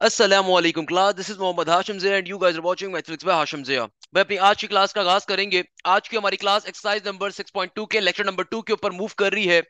Aslam class this is Mohammad Hashim Zia and you guys are watching mathematics by Hashim Zia मैं अपनी आज की क्लास का आगाज करेंगे आज की हमारी क्लास एक्सरसाइज नंबर 6.2 के लेक्चर नंबर 2 के ऊपर मूव कर रही है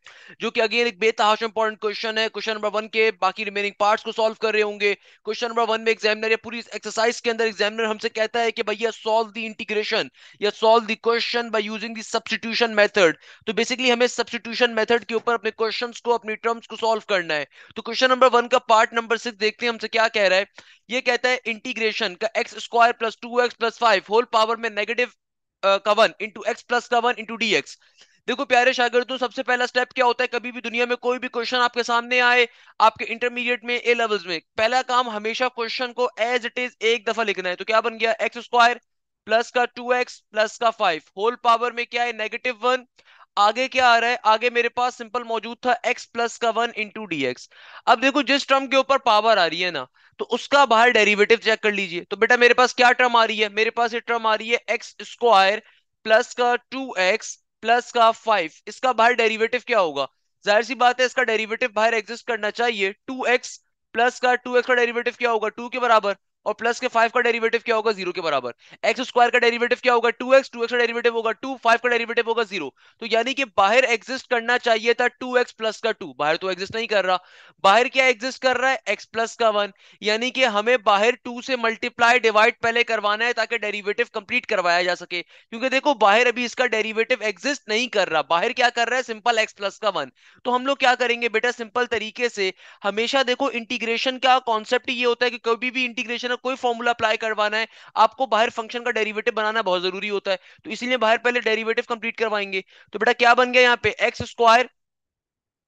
जो कि अगेन एक बेतहाशा इंपॉर्टेंट क्वेश्चन है क्वेश्चन नंबर 1 के बाकी रिमेनिंग पार्ट्स को सॉल्व कर रहे होंगे क्वेश्चन नंबर 1 में एग्जामिनर या पूरी एक्सरसाइज के अंदर एग्जामिनर हमसे कहता है कि भैया सॉल्व द इंटीग्रेशन या solve the question by using the substitution method तो बेसिकली हमें सब्स्टिट्यूशन मेथड के ऊपर अपने क्वेश्चंस को अपने टर्म्स को सॉल्व करना है तो क्वेश्चन नंबर 1 का पार्ट नंबर 6 देखते हैं हमसे क्या कह रहा है ये कहता है इंटीग्रेशन का x square plus two x plus five whole power में नेगेटिव का वन इंटू एक्स प्लस का वन इंटू डी एक्स देखो प्यारे तो सबसे पहला स्टेप क्या होता है कभी भी दुनिया में कोई भी क्वेश्चन आपके सामने आए आपके इंटरमीडिएट में ए लेवल्स में पहला काम हमेशा क्वेश्चन को एज इट इज एक दफा लिखना है तो क्या बन गया एक्स स्क्वायर प्लस का टू एक्स प्लस का फाइव होल पावर में क्या है नेगेटिव वन आगे क्या आ रहा है आगे मेरे पास सिंपल मौजूद था एक्स प्लस का वन इंटू डी एक्स अब देखो जिस टर्म के ऊपर पावर आ रही है ना तो उसका बाहर डेरिवेटिव चेक कर लीजिए तो बेटा मेरे पास क्या टर्म आ रही है मेरे पास ये टर्म आ रही है एक्स स्क्वायर प्लस का टू एक्स प्लस का फाइव इसका बाहर डेरिवेटिव क्या होगा जाहिर सी बात है इसका डेरिवेटिव बाहर एग्जिस्ट करना चाहिए टू एक्स प्लस का टू एक्स का डेरिवेटिव क्या होगा टू के बराबर और प्लस के फाइव का डेरिवेटिव क्या होगा जीरो के बराबर एक्स स्क्वायर का डेरिवेटिव क्या होगा टू एक्स टू एक्स का डेरिवेटिव होगा टू फाइव का डेरिवेटिव होगा जीरो तो यानी कि बाहर एग्जिस्ट करना चाहिए था टू एक्स प्लस का टू बाहर तो एग्जिस्ट नहीं कर रहा बाहर क्या एग्जिस्ट कर रहा है एक्स प्लस का वन यानी कि हमें बाहर टू से मल्टीप्लाई डिवाइड पहले करवाना है ताकि डेरिवेटिव कंप्लीट करवाया जा सके क्योंकि देखो बाहर अभी इसका डेरिवेटिव एग्जिस्ट नहीं कर रहा बाहर क्या कर रहा है सिंपल एक्स प्लस का वन तो हम लोग क्या करेंगे बेटा सिंपल तरीके से हमेशा देखो इंटीग्रेशन का कॉन्सेप्ट ये होता है कि कभी भी इंटीग्रेशन ना कोई फॉर्मूला अप्लाई करवाना है आपको बाहर फंक्शन का डेरिवेटिव बनाना बहुत जरूरी होता है तो इसीलिए बाहर पहले डेरिवेटिव कंप्लीट करवाएंगे तो बेटा क्या बन गया यहाँ पे एक्स स्क्वायर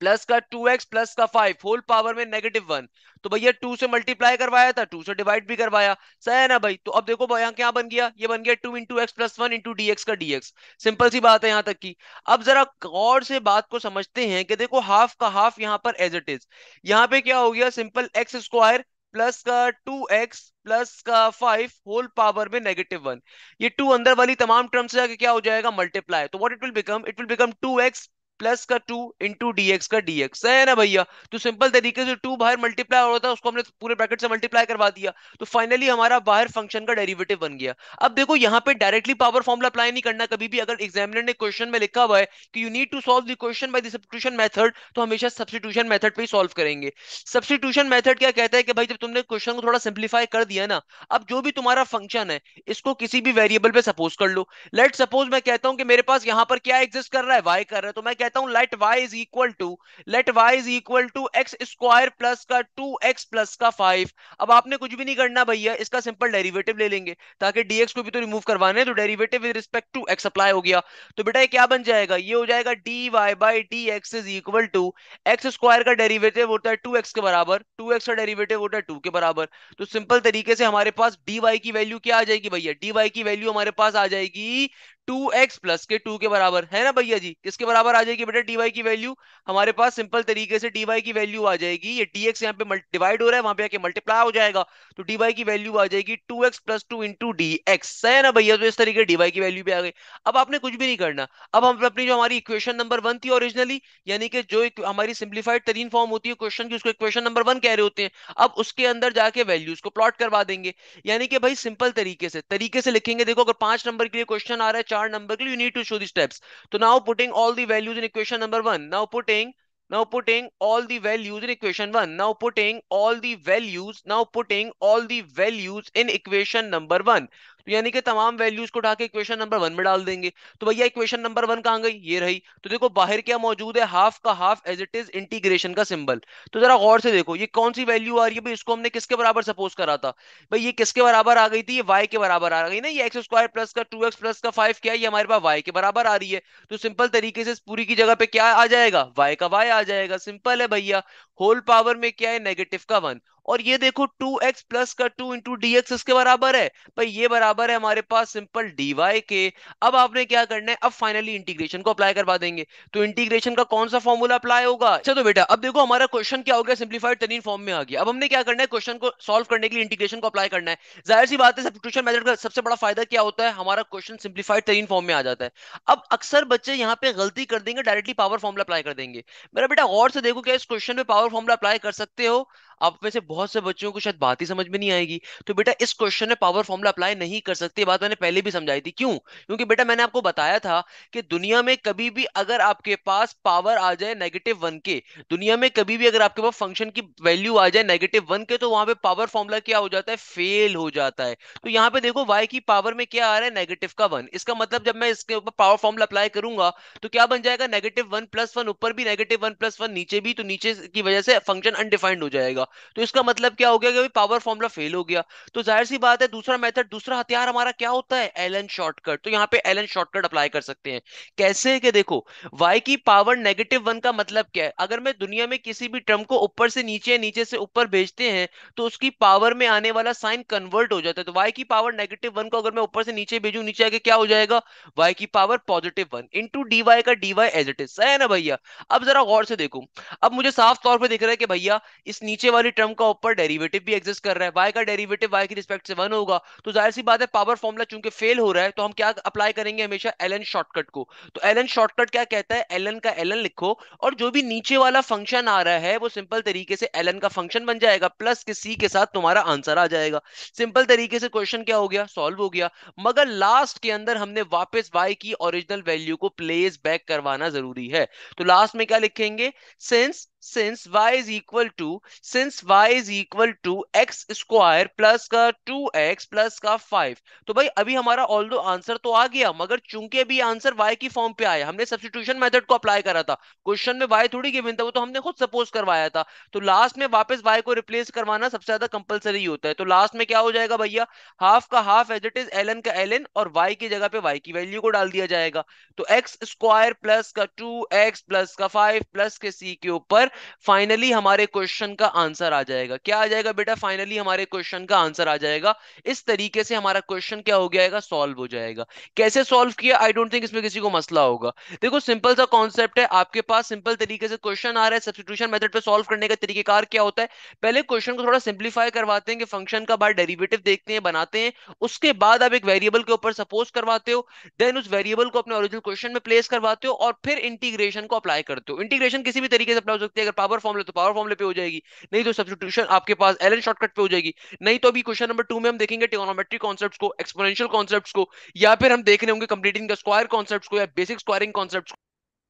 प्लस का टू एक्स प्लस का फाइव होल पावर में नेगेटिव वन तो भैया टू से मल्टीप्लाई करवाया था टू से डिवाइड भी करवाया सही है ना भाई तो अब देखो यहाँ क्या बन गया ये बन गया two into x plus one into d x का डी एक्स सिंपल सी बात है यहाँ तक की अब जरा गौर से बात को समझते हैं कि देखो हाफ का हाफ यहाँ पर एज इट इज यहाँ पे क्या हो गया सिंपल एक्स स्क्वायर प्लस का टू एक्स प्लस का फाइव होल पावर में नेगेटिव वन ये टू अंदर वाली तमाम टर्म्स से जाके क्या हो जाएगा मल्टीप्लाई तो what it will become it will become two x plus का टू इंटू डीएक्स का डीएक्स है ना भैया तो सिंपल तरीके से टू बाहर मल्टीप्लाई हो रहा था उसको हमने पूरे ब्रैकेट से मल्टीप्लाई करवा दिया तो फाइनली हमारा बाहर फंक्शन का डेरिवेटिव बन गया अब देखो यहाँ पे डायरेक्टली पावर फॉर्मला अप्लाई नहीं करना कभी भी अगर एग्जामिनर ने क्वेश्चन में लिखा हुआ है कि you need to solve the question by the substitution method तो हमेशा सब्सिट्यूशन मेथड पर ही सॉल्व करेंगे सब्सिट्यूशन मेथड क्या कहता है कि भाई जब तुमने क्वेश्चन को थोड़ा सिंप्लीफाई कर दिया ना अब जो भी तुम्हारा फंक्शन है इसको किसी भी वेरिएबल पर सपोज कर लो लेट सपोज मैं कहता हूँ कि मेरे पास यहाँ पर क्या एग्जिस्ट कर रहा है वाई कर रहा है तो मैं कहता हूं let y is equal to let y is equal to x square plus का टू एक्स प्लस का फाइव अब आपने कुछ भी नहीं करना भैया इसका सिंपल डेरिवेटिव ले लेंगे ताकि dx को भी तो रिमूव करवाने तो derivative with respect to x apply हो गया तो बेटा ये क्या बन जाएगा ये हो जाएगा dy by dx is equal to x square का डेरिवेटिव होता है 2x के बराबर 2x का डेरिवेटिव होता है टू के बराबर तो सिंपल तरीके से हमारे पास dy की वैल्यू क्या आ जाएगी भैया dy की वैल्यू हमारे पास आ जाएगी टू एक्स प्लस के टू के बराबर है ना भैया जी किसके बराबर आ जाएगी बेटा डीवाई की वैल्यू हमारे पास सिंपल तरीके से डीवाई की वैल्यू आ जाएगी ये डी एक्स यहाँ पे डिवाइड हो रहा है वहां पे आके मल्टीप्लाई हो जाएगा तो डीवाई की वैल्यू आ जाएगी two x plus two into d x है ना भैया तो इस तरीके डी की वैल्यू भी आ गई अब आपने कुछ भी नहीं करना अब हम अपनी जो हमारी इक्वेशन नंबर वन थी ओरिजिनली यानी कि जो हमारी सिंप्लीफाइड तरीन फॉर्म होती है क्वेश्चन की उसको इक्वेशन नंबर वन कह रहे होते हैं अब उसके अंदर जाके वैल्यूज को प्लॉट करवा देंगे यानी कि भाई सिंपल तरीके से तरीके से लिखेंगे देखो अगर पांच नंबर के लिए क्वेश्चन आ रहा है number, you need to show the steps. So now putting all the values in equation number one. Now putting now putting all the values in equation 1. Now putting all the values. Now putting all the values in equation number 1. तो यानी कि तमाम values को उठा के equation number one में डाल देंगे तो भैया इक्वेशन नंबर वन कहां गई ये रही तो देखो बाहर क्या मौजूद है हाफ का half as it is integration का सिंबल तो जरा गौर से देखो ये कौन सी वैल्यू आ रही है इसको हमने किसके बराबर सपोज करा था भाई ये किसके बराबर आ गई थी ये वाई के बराबर आ गई ना ये एक्स स्क्वायर प्लस का टू एक्स प्लस का फाइव क्या ये हमारे पास वाई के बराबर आ रही है तो सिंपल तरीके से पूरी की जगह पे क्या आ जाएगा वाई का वाई आ जाएगा सिंपल है भैया होल पावर में क्या है नेगेटिव का वन और ये देखो टू एक्स प्लस का टू इंटू डी एक्स इसके बराबर है भाई ये बराबर है हमारे पास सिंपल डीवाई के अब आपने क्या करना है अब फाइनली इंटीग्रेशन को अप्लाई करवा देंगे तो इंटीग्रेशन का कौन सा फॉर्मूला अप्लाई होगा अच्छा तो बेटा अब देखो हमारा क्वेश्चन क्या हो गया सिंप्लीफाइड तरीन फॉर्म में आ गया अब हमने क्या करना है क्वेश्चन को सोल्व करने के लिए इंटीग्रेशन को अप्लाई करना है जाहिर सी बात है सब्सटीट्यूशन मेथड का सबसे बड़ा फायदा क्या होता है हमारा क्वेश्चन सिंप्लीफाइड तरीन फॉर्म में आ जाता है अब अक्सर बच्चे यहाँ पे गलती कर देंगे डायरेक्टली पावर फॉर्मूला अप्लाई कर देंगे मेरा बेटा गौर से देखो क्या इस क्वेश्चन में पावर फॉर्मूला अप्लाई कर सकते हो आप में से बहुत से बच्चों को शायद बात ही समझ में नहीं आएगी तो बेटा इस क्वेश्चन में पावर फॉर्मुला अप्लाई नहीं कर सकते बात मैंने पहले भी समझाई थी क्यों क्योंकि बेटा मैंने आपको बताया था कि दुनिया में कभी भी अगर आपके पास पावर आ जाए नेगेटिव वन के दुनिया में कभी भी अगर आपके पास फंक्शन की वैल्यू आ जाए नेगेटिव वन के तो वहां पर पावर फॉर्मुला क्या हो जाता है फेल हो जाता है तो यहाँ पे देखो वाई की पावर में क्या आ रहा है नेगेटिव का वन इसका मतलब जब मैं इसके ऊपर पावर फॉर्मूला अप्लाई करूंगा तो क्या बन जाएगा नेगेटिव वन प्लस वन ऊपर भी नेगेटिव वन प्लस वन नीचे भी तो नीचे की वजह से फंक्शन अनडिफाइंड हो जाएगा जाएगा तो इसका मतलब क्या हो गया कि पावर फॉर्मुला फेल हो गया तो जाहिर सी बात है दूसरा मेथड दूसरा हथियार हमारा क्या होता है एल एन शॉर्टकट तो यहाँ पे एल एन शॉर्टकट अप्लाई कर सकते हैं कैसे कि देखो वाई की पावर नेगेटिव वन का मतलब क्या है अगर मैं दुनिया में किसी भी टर्म को ऊपर से नीचे नीचे से ऊपर भेजते हैं तो उसकी पावर में आने वाला साइन कन्वर्ट हो जाता है तो वाई की पावर नेगेटिव वन को अगर मैं ऊपर से नीचे भेजू नीचे आगे क्या हो जाएगा वाई की power positive one into d y का d y as it is सही है ना भैया अब जरा गौर से देखो अब मुझे साफ तौर पर दिख रहा है कि भैया इस नीचे वाली टर्म का ऊपर डेरिवेटिव भी एग्जिस्ट कर रहा है वाई का डेरिवेटिव वाई की रिस्पेक्ट से वन होगा तो जाहिर सी बात है पावर फॉर्मुला चूंकि फेल हो रहा है तो हम क्या अप्लाई करेंगे हमेशा एल शॉर्टकट को तो एल शॉर्टकट क्या कहता है एल का एल लिखो और जो भी नीचे वाला फंक्शन आ रहा है वो सिंपल तरीके से एल का फंक्शन बन जाएगा प्लस के सी के साथ तुम्हारा आंसर आ जाएगा सिंपल तरीके से क्वेश्चन क्या हो गया सॉल्व हो गया मगर लास्ट के अंदर हमने वापस वाई की ओरिजिनल वैल्यू को प्लेस बैक करवाना जरूरी है तो लास्ट में क्या लिखेंगे since since y is equal to since y is equal to x square plus का 2x plus का 5 तो भाई अभी हमारा ऑल आंसर तो आ गया मगर चूंकि अभी आंसर y की फॉर्म पे आया हमने सब्सटीट्यूशन मेथड को अप्लाई करा था क्वेश्चन में y थोड़ी गिवन था वो तो हमने खुद सपोज करवाया था तो लास्ट में वापस y को रिप्लेस करवाना सबसे ज्यादा कंपलसरी होता है तो लास्ट में क्या हो जाएगा भैया हाफ का half as it is L का एल और y की जगह पे y की वैल्यू को डाल दिया जाएगा तो एक्स स्क्वायर प्लस का टू एक्स प्लस का फाइव प्लस के सी के ऊपर फाइनली हमारे क्वेश्चन का आंसर आ जाएगा क्या आ जाएगा बेटा फाइनली हमारे क्वेश्चन का आंसर आ जाएगा इस तरीके से हमारा क्वेश्चन क्या हो गया सॉल्व हो जाएगा कैसे सॉल्व किया आई डोंट थिंक इसमें किसी को मसला होगा देखो सिंपल सा कॉन्सेप्ट है आपके पास सिंपल तरीके से क्वेश्चन आ रहा है सब्सिट्यूशन मेथड पर सोल्व करने का तरीकेकार क्या होता है पहले क्वेश्चन को थोड़ा सिंप्लीफाई करवाते हैं कि फंक्शन का बार डेरिवेटिव देखते हैं बनाते हैं उसके बाद आप एक वेरिएबल के ऊपर सपोज करवाते हो देन उस वेरिएबल को अपने ओरिजिनल क्वेश्चन में प्लेस करवाते हो और फिर इंटीग्रेशन को अप्लाई करते हो इंटीग्रेशन किसी भी तरीके से अप्लाई हो सकती है अगर पावर फॉर्मूले तो पावर फॉर्मूले पे हो जाएगी नहीं तो सब्सिट्यूशन आपके पास एलन शॉर्टकट पे हो जाएगी नहीं तो अभी क्वेश्चन नंबर टू में हम देखेंगे टिकोनोमेट्री कॉन्सेप्ट को एक्सपोनेंशियल कॉन्सेप्ट को या फिर हम देख रहे होंगे कंप्लीटिंग स्क्वायर कॉन्सेप्ट को या बेसिक स्क्वायरिंग कॉन्सेप्ट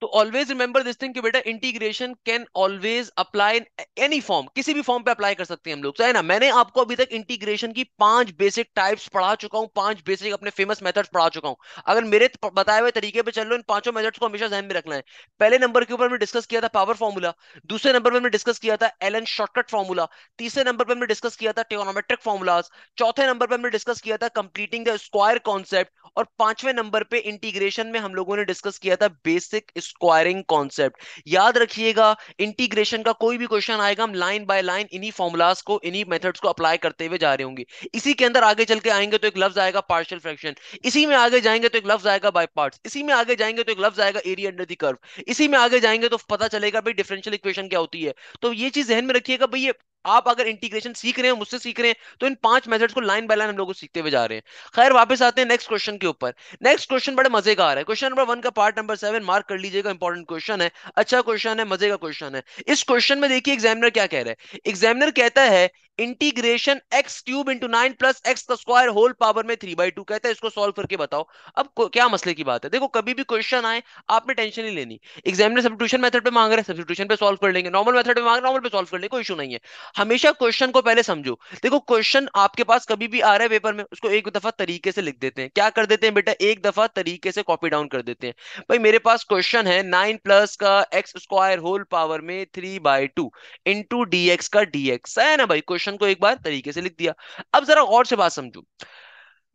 तो ऑलवेज रिमेंबर दिस थिंग कि बेटा integration can always apply any form किसी भी फॉर्म पे अप्लाई कर सकते हैं हम लोग तो है ना मैंने आपको अभी तक इंटीग्रेशन की पांच बेसिक टाइप्स पढ़ा चुका हूं पांच बेसिक अपने फेमस मेथड्स पढ़ा चुका हूं अगर मेरे बताए हुए तरीके पे चल लो इन पांचों मेथड्स को हमेशा ध्यान में रखना है पहले नंबर के ऊपर हमने डिस्कस किया था पावर फॉर्मूला दूसरे नंबर पर हमने डिस्कस किया था एल एन शॉर्टकट फॉर्मूला तीसरे नंबर पर हमने डिस्कस किया था टेक्नोमेट्रिक फॉर्मूलाज चौथे नंबर पर हमने डिस्कस किया था कंप्लीटिंग द स्क्वायर कॉन्सेप्ट और पांचवें नंबर पे इंटीग्रेशन में हम लोगों ने डिस्कस किया था बेसिक स्क्वायरिंग कॉन्सेप्ट याद रखिएगा इंटीग्रेशन का कोई भी क्वेश्चन आएगा हम लाइन बाय लाइन इन्हीं फॉर्मुलाज को इन्हीं मेथड्स को अप्लाई करते हुए जा रहे होंगे इसी के अंदर आगे चल के आएंगे तो एक लफ्ज आएगा पार्शियल फ्रैक्शन इसी में आगे जाएंगे तो एक लफ्ज आएगा बाय पार्ट इसी में आगे जाएंगे तो एक लफ्ज आएगा एरिया अंडर दी कर्व इसी में आगे जाएंगे तो पता चलेगा भाई डिफरेंशियल इक्वेशन क्या होती है तो ये चीज जहन में रखिएगा भाई ये आप अगर इंटीग्रेशन सीख रहे हैं मुझसे सीख रहे हैं तो इन पांच मेथड्स को लाइन बाय लाइन हम लोग सीखते हुए जा रहे हैं खैर वापस आते हैं नेक्स्ट क्वेश्चन के ऊपर नेक्स्ट क्वेश्चन बड़े मजे का आ रहा है क्वेश्चन नंबर वन का पार्ट नंबर सेवन मार्क कर लीजिएगा इंपॉर्टेंट क्वेश्चन है अच्छा क्वेश्चन है मजे का क्वेश्चन है इस क्वेश्चन में देखिए एग्जामिनर क्या कह रहे हैं एग्जामिनर कहता है integration x cube into nine plus x का स्क्वायर होल पावर में थ्री बाई टू कहता है इसको सॉल्व करके बताओ अब क्या मसले की बात है देखो कभी भी क्वेश्चन आए आपने टेंशन नहीं लेनी एग्जामिनर सब्सिट्यूशन मेथड पे मांग रहे हैं सब्सिट्यूशन पे सॉल्व कर लेंगे नॉर्मल मेथड पे मांग रहे नॉर्मल पे सॉल्व कर लेंगे कोई इशू नहीं है हमेशा क्वेश्चन को पहले समझो देखो क्वेश्चन आपके पास कभी भी आ रहा है पेपर में उसको एक दफा तरीके से लिख देते हैं क्या कर देते हैं बेटा एक दफा तरीके से कॉपी डाउन कर देते हैं भाई मेरे पास क्वेश्चन है नाइन प्लस का एक्स स्क्वायर होल पावर में three by two into d x का डी एक्स है ना भाई क्वेश्चन क्वेश्चन को एक बार तरीके से लिख दिया अब जरा गौर से बात समझू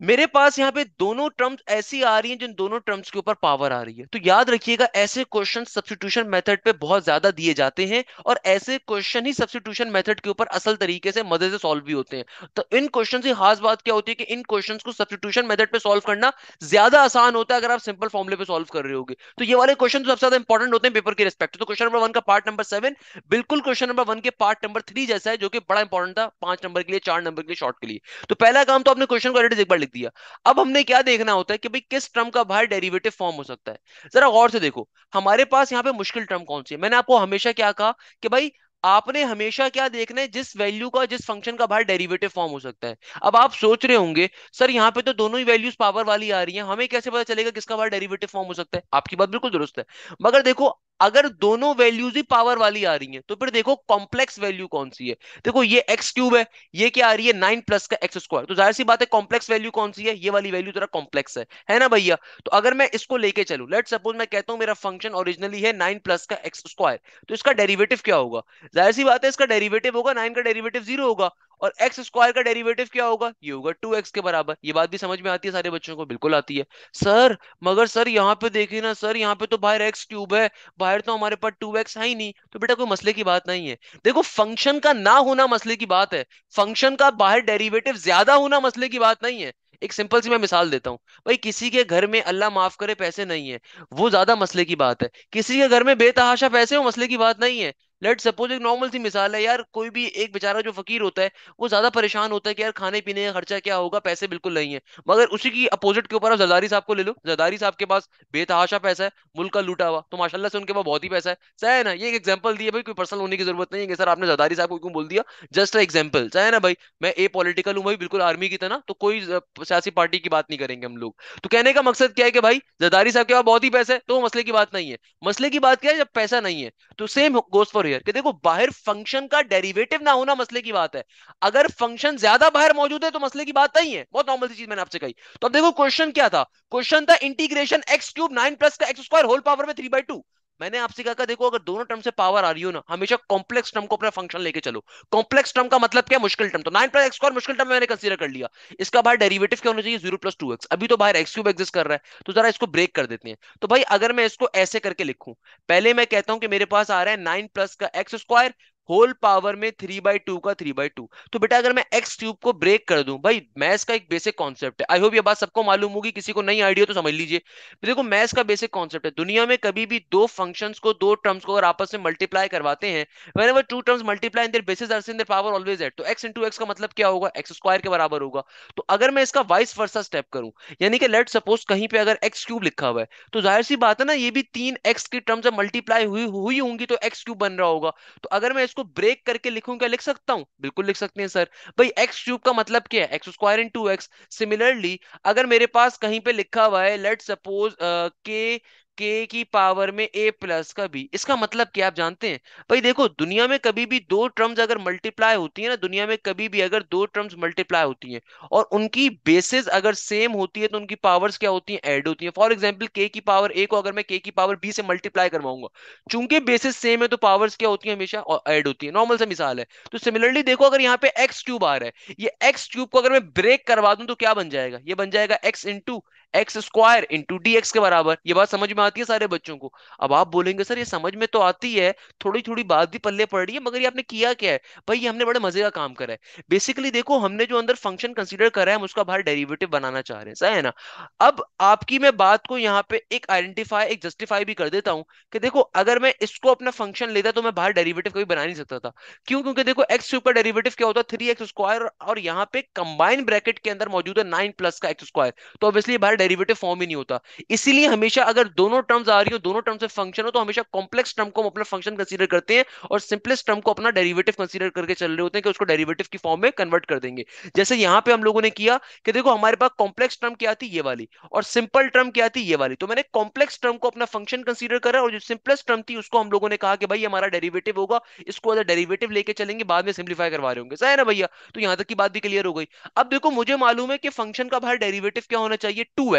मेरे पास यहाँ पे दोनों टर्म्स ऐसी आ रही हैं जिन दोनों टर्म्स के ऊपर पावर आ रही है तो याद रखिएगा ऐसे क्वेश्चन सब्सिट्यूशन मेथड पे बहुत ज्यादा दिए जाते हैं और ऐसे क्वेश्चन ही सब्सिट्यूशन मेथड के ऊपर असल तरीके से मजे से सॉल्व भी होते हैं तो इन क्वेश्चन की खास बात क्या होती है कि इन क्वेश्चन को सब्सिट्यूशन मेथड पे सॉल्व करना ज्यादा आसान होता है अगर आप सिंपल फॉर्मुले पे सॉल्व कर रहे होगे तो ये वाले क्वेश्चन सबसे ज्यादा इंपॉर्टेंट होते हैं पेपर के रिस्पेक्ट तो क्वेश्चन नंबर वन का पार्ट नंबर सेवन बिल्कुल क्वेश्चन नंबर वन के पार्ट नंबर थ्री जैसा है जो कि बड़ा इंपॉर्टेंट था पांच नंबर के लिए चार नंबर के लिए शॉर्ट के लिए तो पहला काम तो आपने क्वेश्चन को एक बार लिख दिया अब हमने क्या देखना होता है कि भाई किस टर्म का बाहर डेरिवेटिव फॉर्म हो सकता है जरा गौर से देखो हमारे पास यहाँ पे मुश्किल टर्म कौन सी है मैंने आपको हमेशा क्या कहा कि भाई आपने हमेशा क्या देखना है जिस वैल्यू का जिस फंक्शन का बाहर डेरिवेटिव फॉर्म हो सकता है अब आप सोच रहे होंगे सर यहाँ पे तो दोनों ही वैल्यूज पावर वाली आ रही हैं हमें कैसे पता चलेगा किसका बाहर डेरिवेटिव फॉर्म हो सकता है आपकी बात बिल्कुल दुरुस्त है मगर देखो अगर दोनों वैल्यूज ही पावर वाली आ रही है तो फिर देखो कॉम्प्लेक्स वैल्यू कौन सी है देखो ये एक्स क्यूब है ये क्या आ रही है नाइन प्लस का एक्स स्क्वायर तो जाहिर सी बात है कॉम्प्लेक्स वैल्यू कौन सी है ये वाली वैल्यू थोड़ा कॉम्प्लेक्स है है ना भैया तो अगर मैं इसको लेके चलू लेट सपोज मैं कहता हूँ मेरा फंक्शन ओरिजिनली है नाइन प्लस का एक्स स्क्वायर तो इसका डेरिवेटिव क्या होगा जाहिर सी बात है इसका डेरिवेटिव होगा नाइन का डेरिवेटिव जीरो होगा और एक्स स्क्वायर का डेरिवेटिव क्या होगा ये होगा टू एक्स के बराबर ये बात भी समझ में आती है सारे बच्चों को बिल्कुल आती है सर मगर सर यहाँ पे देखिए ना सर यहाँ पे तो बाहर एक्स क्यूब है बाहर तो हमारे पास टू एक्स है ही नहीं तो बेटा कोई मसले की बात नहीं है देखो फंक्शन का ना होना मसले की बात है फंक्शन का बाहर डेरीवेटिव ज्यादा होना मसले की बात नहीं है एक सिंपल सी मैं मिसाल देता हूँ भाई किसी के घर में अल्लाह माफ करे पैसे नहीं है वो ज्यादा मसले की बात है किसी के घर में बेतहाशा पैसे हो मसले की बात नहीं है लेट सपोज एक नॉर्मल सी मिसाल है यार कोई भी एक बेचारा जो फकीर होता है वो ज्यादा परेशान होता है कि यार खाने पीने का खर्चा क्या होगा पैसे बिल्कुल नहीं है मगर उसी की अपोजिट के ऊपर आप जरदारी साहब को ले लो जरदारी साहब के पास बेतहाशा पैसा है मुल्क का लूटा हुआ तो माशाला से उनके पास बहुत ही पैसा है सह ना ये एक एग्जाम्पल दिया भाई कोई पर्सनल होने की जरूरत नहीं है सर आपने जरदारी साहब को क्यों बोल दिया जस्ट एग्जाम्पल सह ना भाई मैं ए पॉलिटिकल हूँ भाई बिल्कुल आर्मी की तरह तो कोई सियासी पार्टी की बात नहीं करेंगे हम लोग तो कहने का मकसद क्या है कि भाई जरदारी साहब के पास बहुत ही पैसा है तो मसले की बात नहीं है मसले की बात क्या है जब पैसा नहीं है तो सेम गोस्ट फॉर हियर कि देखो बाहर फंक्शन का डेरिवेटिव ना होना मसले की बात है अगर फंक्शन ज्यादा बाहर मौजूद है तो मसले की बात नहीं है बहुत नॉर्मल सी चीज मैंने आपसे कही तो अब देखो क्वेश्चन क्या था क्वेश्चन था integration x cube nine plus का एक्स स्क्वायर होल पावर में थ्री बाई टू मैंने आपसे कहा देखो अगर दोनों टर्म से पावर आ रही हो ना हमेशा कॉम्प्लेक्स टर्म को अपना फंक्शन लेके चलो कॉम्प्लेक्स टर्म का मतलब क्या मुश्किल टर्म तो नाइन प्लस एक्सक्वायर मुश्किल टर्म मैंने कंसीडर कर लिया इसका बाहर डेरिवेटिव क्या होना चाहिए जीरो प्लस टू एक्स अभी तो बाहर एक्स क्यूब एक्जिस्ट कर रहा है तो जरा इसको ब्रेक कर देते हैं तो भाई अगर मैं इसको ऐसे करके लिखूं पहले मैं कहता हूं कि मेरे पास आ रहा है नाइन प्लस का एक्स स्क्वायर होल पावर में थ्री बाई टू का थ्री बाई टू तो बेटा अगर मैं एक्स क्यूब को ब्रेक कर दूं भाई मैथ्स का एक बेसिक कॉन्सेप्ट है आई होप ये बात सबको मालूम होगी किसी को नई आइडिया तो समझ लीजिए देखो मैथ्स का बेसिक कॉन्सेप्ट है दुनिया में कभी भी दो फंक्शन को दो टर्म्स को अगर आपस में मल्टीप्लाई करवाते हैं whenever two terms multiply in bases are in power always add तो एक्स इंटू एक्स का मतलब क्या होगा एक्स स्क्वायर के बराबर होगा तो अगर मैं इसका वाइस वर्सा स्टेप करूं यानी कि लेट सपोज कहीं पर अगर एक्स क्यूब लिखा हुआ है तो जाहिर सी बात है ना ये भी तीन एक्स की टर्म्स मल्टीप्लाई हुई हुई होंगी तो एक्स क्यूब बन रहा होगा तो अगर मैं इसको उसको ब्रेक करके लिखूं क्या लिख सकता हूं बिल्कुल लिख सकते हैं सर भाई एक्स क्यूब का मतलब क्या है x square into x similarly अगर मेरे पास कहीं पे लिखा हुआ है लेट सपोज के के की पावर में ए प्लस का बी इसका मतलब क्या आप जानते हैं भाई देखो दुनिया में कभी भी दो टर्म्स अगर मल्टीप्लाई होती है ना दुनिया में कभी भी अगर दो टर्म्स मल्टीप्लाई होती हैं और उनकी बेसिस अगर सेम होती है तो उनकी पावर्स क्या होती हैं ऐड होती हैं फॉर एग्जांपल के की पावर ए को अगर मैं के की पावर बी से मल्टीप्लाई करवाऊंगा चूंकि बेसिस सेम है तो पावर्स क्या होती है हमेशा ऐड होती है नॉर्मल से मिसाल है तो सिमिलरली देखो अगर यहाँ पे एक्स क्यूब आ रहा है ये एक्स क्यूब को अगर मैं ब्रेक करवा दूं तो क्या बन जाएगा ये बन जाएगा x into x square into d x के बराबर ये बात समझ में आ आती है सारे बच्चों को अब आप बोलेंगे सर ये समझ में तो आती है थोड़ी थोड़ी बात भी पल्ले पड़ रही है मगर ये आपने किया क्या है भाई ये हमने बड़े मजे का काम करा है बेसिकली देखो हमने जो अंदर फंक्शन कंसिडर करा है हम उसका बाहर डेरिवेटिव बनाना चाह रहे हैं सही है ना अब आपकी मैं बात को यहाँ पे एक आइडेंटिफाई एक जस्टिफाई भी कर देता हूँ कि देखो अगर मैं इसको अपना फंक्शन लेता तो मैं बाहर डेरिवेटिव कभी बना नहीं सकता था क्यों क्योंकि देखो एक्स का डेरिवेटिव क्या होता है थ्री एक्स स्क्वायर और यहाँ पे कंबाइन ब्रैकेट के अंदर मौजूद है नाइन प्लस का एक्स स्क्वायर तो ऑब्वियसली बाहर डेरिवेटिव फॉर्म ही नहीं होता इसीलिए हमेशा अगर दोनों दोनों टर्म्स आ रही हो दोनों टर्म्स में फंक्शन हो तो हमेशा कॉम्प्लेक्स टर्म को हम अपना फंक्शन कंसीडर करते हैं और सिंपलेस्ट टर्म को अपना डेरिवेटिव कंसीडर करके चल रहे होते हैं कि उसको डेरिवेटिव की फॉर्म में कन्वर्ट कर देंगे जैसे यहाँ पे हम लोगों ने किया कि देखो हमारे पास कॉम्प्लेक्स टर्म क्या थी ये वाली और सिंपल टर्म क्या थी ये वाली तो मैंने कॉम्प्लेक्स टर्म को अपना फंक्शन कंसिडर करा और जो सिंपलेस्ट टर्म थी उसको हम लोगों ने कहा कि भाई हमारा डेरीवेटिव होगा इसको अगर डेरीवेटिव लेके चलेंगे बाद में सिंप्लीफाई करवा रहे होंगे सही ना भैया तो यहाँ तक की बात भी क्लियर हो गई अब देखो मुझे मालूम है कि फंक्शन का बाहर डेरीवेटिव क्या होना चाहिए टू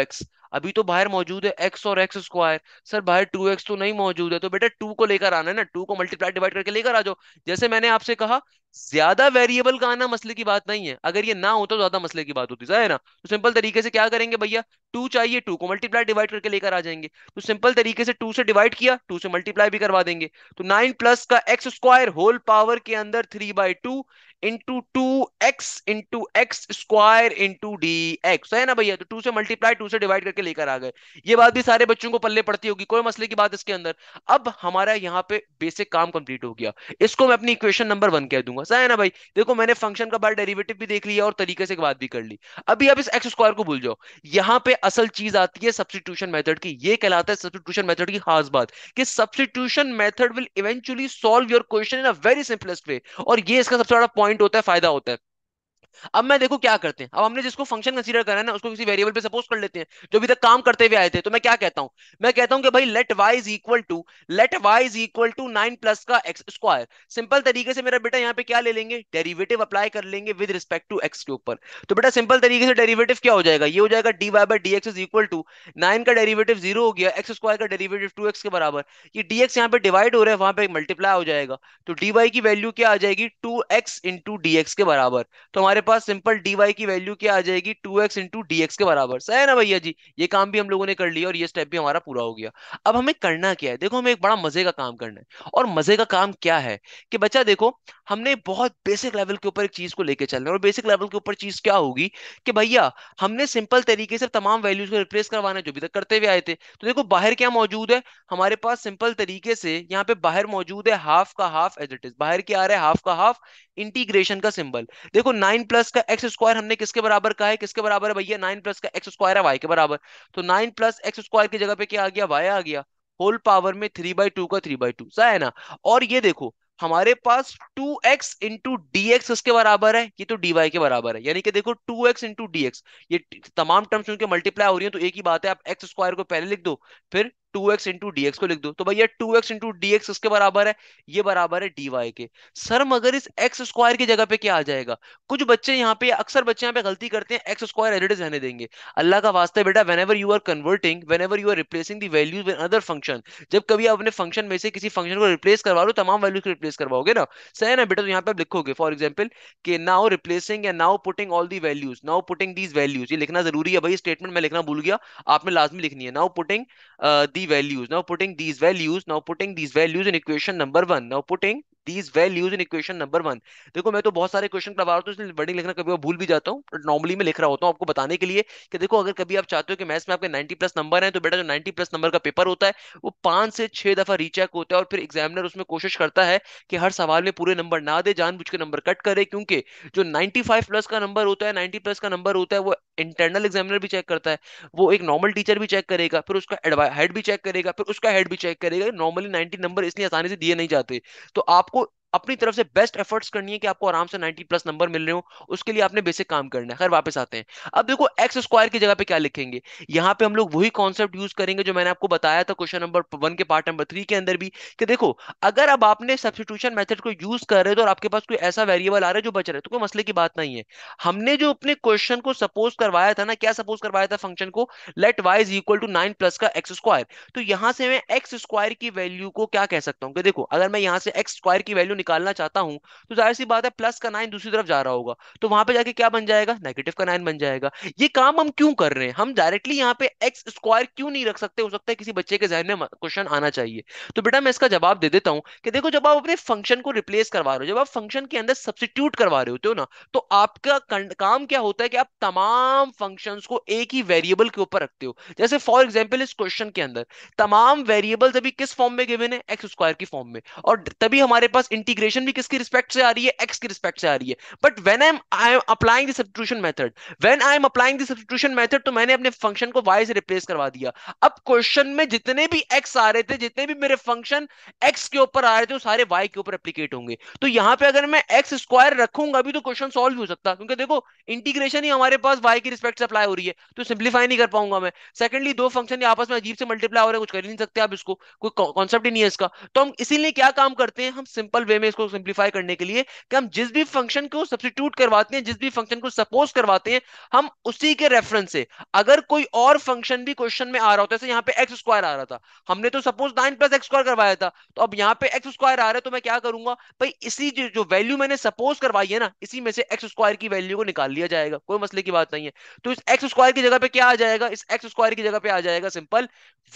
अभी तो बाहर मौजूद है एक्स और एक्स स्क्वायर बाहर सर बाहर टू एक्स तो नहीं मौजूद है तो बेटा टू को लेकर आना है ना टू को मल्टीप्लाई डिवाइड करके लेकर आ जाओ जैसे मैंने आपसे कहा ज्यादा वेरिएबल का आना मसले की बात नहीं है अगर ये ना होता तो ज्यादा मसले की बात होती है ना तो सिंपल तरीके से क्या करेंगे भैया टू चाहिए टू को मल्टीप्लाई डिवाइड करके लेकर आ जाएंगे तो सिंपल तरीके से टू से डिवाइड किया टू से मल्टीप्लाई भी करवा देंगे तो नाइन प्लस का एक्स स्क्वायर होल पावर के अंदर three by two into two x into x square into d x है ना भैया तो टू से मल्टीप्लाई टू से डिवाइड करके लेकर आ गए ये बात भी सारे बच्चों को पल्ले पड़ती होगी कोई मसले की बात इसके अंदर अब हमारा यहाँ पे बेसिक काम कंप्लीट हो गया इसको मैं अपनी इक्वेशन नंबर वन कह दूंगा सही है ना भाई देखो मैंने फंक्शन का बार डेरिवेटिव भी देख लिया और तरीके से बात भी कर ली अभी आप इस एक्स स्क्वायर को भूल जाओ यहाँ पे असल चीज आती है सब्सिट्यूशन मेथड की ये कहलाता है सब्सिट्यूशन मेथड की खास बात कि substitution method will eventually solve your question in a very simplest way और ये इसका सबसे बड़ा पॉइंट होता है फायदा होता है अब मैं देखो क्या करते हैं अब हमने जिसको फंक्शन कंसीडर करा है ना उसको किसी वेरिएबल पे सपोज कर लेते हैं जो अभी तक काम करते हुए आए थे तो मैं क्या कहता हूं मैं कहता हूं कि भाई let y is equal to let y is equal to nine plus का एक्स स्क्वायर सिंपल तरीके से मेरा बेटा यहाँ पे क्या ले लेंगे डेरीवेटिव अप्लाई कर लेंगे विद रिस्पेक्ट टू एक्स के ऊपर तो बेटा सिंपल तरीके से डेरीवेटिव क्या हो जाएगा ये हो जाएगा d y by d x is equal to nine का डेरीवेटिव जीरो हो गया एक्स स्क्वायर का डेरीवेटिव टू एक्स के बराबर ये डी एक्स यहाँ पे डिवाइड हो रहा है वहां पर मल्टीप्लाई हो जाएगा तो डी वाई की वैल्यू क्या आ जाएगी two x into d x के बराबर तो हमारे हमारे पास सिंपल डीवाई की वैल्यू क्या आ जाएगी two x into d x के बराबर सही है ना भैया जी ये काम भी हम लोगों ने कर लिया और ये स्टेप भी हमारा पूरा हो गया अब हमें करना क्या है देखो हमें एक बड़ा मजे का काम करना है और मजे का काम क्या है कि बच्चा देखो हमने बहुत बेसिक लेवल के ऊपर एक चीज को लेकर चलना है और बेसिक लेवल के ऊपर चीज क्या होगी कि भैया हमने सिंपल तरीके से तमाम वैल्यूज को रिप्लेस करवाना है जो भी तक करते हुए आए थे तो देखो बाहर क्या मौजूद है हमारे पास सिंपल तरीके से यहाँ पे बाहर मौजूद है हाफ का हाफ एज इट इज बाहर क्या आ रहा है हाफ का हाफ इंटीग्रेशन का सिंबल देखो नाइन प्लस का एक्स स्क्वायर हमने किसके बराबर कहा है किसके बराबर है भैया नाइन प्लस का एक्स स्क्वायर है वाई के बराबर तो नाइन प्लस एक्स स्क्वायर की जगह पे क्या आ गया वाई आ गया होल पावर में थ्री बाई टू का थ्री बाई टू सा है ना और ये देखो हमारे पास 2x एक्स इंटू डी इसके बराबर है ये तो dy के बराबर है यानी कि देखो 2x एक्स इंटू ये तमाम टर्म्स उनके मल्टीप्लाई हो रही है तो एक ही बात है आप एक्स स्क्वायर को पहले लिख दो फिर two x into d x को लिख दो तो भैया two x into d x इसके बराबर है ये बराबर है डी वाई के सर मगर इस एक्स स्क्वायर की जगह पे क्या आ जाएगा कुछ बच्चे यहाँ पे अक्सर बच्चे यहाँ पे गलती करते हैं एक्स स्क्वायर एडिट रहने देंगे अल्लाह का वास्ता बेटा whenever you are converting whenever you are replacing the value in other function जब कभी आप अपने फंक्शन में से किसी फंक्शन को रिप्लेस करवा लो तमाम वैल्यू को रिप्लेस करवाओगे ना सही है ना बेटा तो यहाँ पे आप लिखोगे फॉर एग्जाम्पल के now replacing and now putting all the values now putting these values ये लिखना जरूरी है भाई स्टेटमेंट में लिखना भूल गया आपने लाजमी लिखनी है now putting the values now putting these values now putting these values in equation number 1 now putting these values in equation number one देखो मैं तो बहुत सारे क्वेश्चन करवा रहा हूँ तो इसलिए वर्डिंग लिखना कभी भूल भी जाता हूँ नॉर्मली मैं लिख रहा होता हूँ आपको बताने के लिए कि देखो अगर कभी आप चाहते हो कि मैथ्स में आपके नाइन्टी प्लस नंबर है तो बेटा जो नाइन्टी प्लस नंबर का पेपर होता है वो पांच से छह दफा रीचेक होता है और फिर एग्जामिनर उसमें कोशिश करता है कि हर सवाल में पूरे नंबर ना दे जानबूझ के नंबर कट करे क्योंकि जो नाइन्टी प्लस का नंबर होता है नाइन्टी प्लस का नंबर होता है वो इंटरनल एग्जामिनर भी चेक करता है वो एक नॉर्मल टीचर भी चेक करेगा फिर उसका हेड भी चेक करेगा फिर उसका हेड भी चेक करेगा नॉर्मली नाइन्टी नंबर इसलिए आसानी से दिए नहीं जाते तो आप अपनी तरफ से बेस्ट एफर्ट्स करनी है कि आपको आराम से 90 प्लस नंबर मिल रहे हो उसके लिए आपने बेसिक काम करना है खैर वापस आते हैं अब देखो एक्स स्क्वायर की जगह पे क्या लिखेंगे यहाँ पे हम लोग वही कॉन्सेप्ट यूज करेंगे जो मैंने आपको बताया था क्वेश्चन नंबर वन के पार्ट नंबर थ्री के अंदर भी कि देखो अगर अब आपने सब्सिट्यूशन मेथड को यूज कर रहे हो तो और आपके पास कोई ऐसा वेरिएबल आ रहा है जो बच रहा है तो कोई मसले की बात नहीं है हमने जो अपने क्वेश्चन को सपोज करवाया था ना क्या सपोज करवाया था फंक्शन को let y is equal to nine plus का एक्स स्क्वायर तो यहां से मैं एक्स स्क्वायर की वैल्यू को क्या कह सकता हूँ देखो अगर मैं यहां से एक्स स्क्वायर की वैल्यू निकालना चाहता हूं तो जाहिर सी बात है प्लस का नाइन दूसरी तरफ जा रहा होगा तो वहां पे जाके क्या बन जाएगा नेगेटिव का नाइन बन जाएगा ये काम हम क्यों कर रहे हैं हम डायरेक्टली यहाँ पे एक्स स्क्वायर क्यों नहीं रख सकते हो सकता है किसी बच्चे के जहन में क्वेश्चन आना चाहिए तो बेटा मैं इसका जवाब दे देता हूँ कि देखो जब आप अपने फंक्शन को रिप्लेस करवा रहे हो जब आप फंक्शन के अंदर सब्सिट्यूट करवा रहे होते हो ना तो आपका काम क्या होता है कि आप तमाम फंक्शन को एक ही वेरिएबल के ऊपर रखते हो जैसे फॉर एग्जाम्पल इस क्वेश्चन के अंदर तमाम वेरिएबल्स अभी किस फॉर्म में गिवन है एक्स स्क्वायर की फॉर्म में और तभी हमारे पास इंटी इंटीग्रेशन भी किसकी रिस्पेक्ट से आ रही है एक्स की रिस्पेक्ट से आ रही है but when I am I am applying the substitution method when I am applying the substitution method तो मैंने अपने फंक्शन को वाई से रिप्लेस करवा दिया अब क्वेश्चन में जितने भी एक्स आ रहे थे जितने भी मेरे फंक्शन एक्स के ऊपर आ रहे थे वो सारे वाई के ऊपर एप्लीकेट होंगे तो यहाँ पे अगर मैं एक्स स्क्वायर रखूंगा अभी तो क्वेश्चन सोल्व हो सकता क्योंकि देखो इंटीग्रेशन ही हमारे पास वाई की रिस्पेक्ट से अप्लाई हो रही है तो सिंप्लीफाई नहीं कर पाऊंगा मैं सेकंडली दो फंक्शन आपस में अजीब से मल्टीप्लाई हो रहे हैं कुछ कर ही नहीं सकते आप इसको कोई कॉन्सेप्ट ही नहीं है इसका तो हम इसीलिए क्या काम करते हैं हम सिंपल वे में इसको सिंप्लीफाई करने के लिए कि हम जिस भी फंक्शन को सब्सिट्यूट करवाते हैं जिस भी फंक्शन को सपोज करवाते हैं हम उसी के रेफरेंस से अगर कोई और फंक्शन भी क्वेश्चन में आ रहा होता है यहाँ पे एक्स स्क्वायर आ रहा था हमने तो suppose nine plus x square करवाया था तो अब यहाँ पे एक्स स्क्वायर आ रहा है तो मैं क्या करूंगा भाई इसी जो वैल्यू मैंने सपोज करवाई है ना इसी में से एक्स स्क्वायर की वैल्यू को निकाल लिया जाएगा कोई मसले की बात नहीं है तो इस एक्स स्क्वायर की जगह पे क्या आ जाएगा इस एक्स स्क्वायर की जगह पे आ जाएगा सिंपल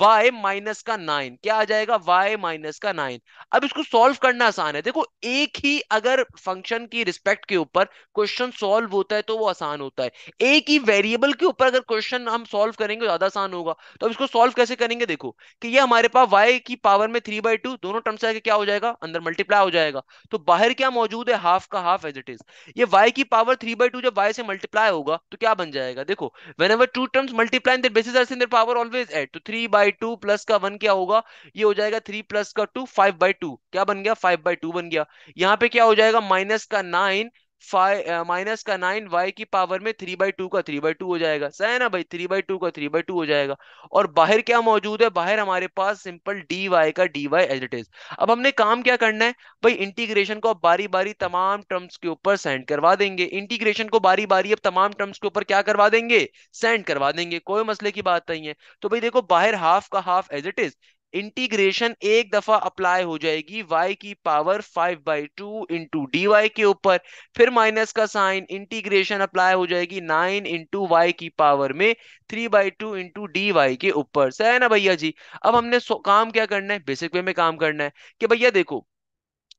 वाई माइनस का नाइन क्या आ जाएगा वाई माइनस का नाइन अब इसको सॉल्व करना आसान है देखो एक ही अगर फंक्शन की रिस्पेक्ट के ऊपर क्वेश्चन सॉल्व होता है तो वो आसान होता है एक ही वेरिएबल के ऊपर अगर क्वेश्चन हम सॉल्व करेंगे तो ज्यादा आसान होगा तो अब इसको सॉल्व कैसे करेंगे देखो कि ये हमारे पास y की पावर में थ्री बाई टू दोनों टर्म्स से आगे क्या हो जाएगा अंदर मल्टीप्लाई हो जाएगा तो बाहर क्या मौजूद है हाफ का हाफ एज इट इज ये वाई की पावर थ्री बाई टू जब वाई से मल्टीप्लाई होगा तो क्या बन जाएगा देखो whenever two terms multiply their bases are their power always add तो थ्री बाई टू प्लस का वन क्या होगा ये हो जाएगा थ्री प्लस का टू फाइव बाई टू क्या बन गया फाइव बाई टू बन गया यहाँ पे क्या हो जाएगा माइनस का नाइन फाइव माइनस का नाइन वाई की पावर में थ्री बाई टू का थ्री बाई टू हो जाएगा सही है ना भाई थ्री बाई टू का थ्री बाई टू हो जाएगा और बाहर क्या मौजूद है बाहर हमारे पास सिंपल डी वाई का d y as it is अब हमने काम क्या करना है भाई इंटीग्रेशन को अब बारी बारी तमाम टर्म्स के ऊपर सेंड करवा देंगे इंटीग्रेशन को बारी बारी अब तमाम टर्म्स के ऊपर क्या करवा देंगे सेंड करवा देंगे कोई मसले की बात नहीं है तो भाई देखो बाहर हाफ का half as it is integration एक दफा अप्लाई हो जाएगी y की power five by two into d के ऊपर फिर माइनस का साइन इंटीग्रेशन अप्लाई हो जाएगी नाइन इंटू वाई की पावर में three by two into d के ऊपर सही है ना भैया जी अब हमने काम क्या करना है बेसिक वे में काम करना है कि भैया देखो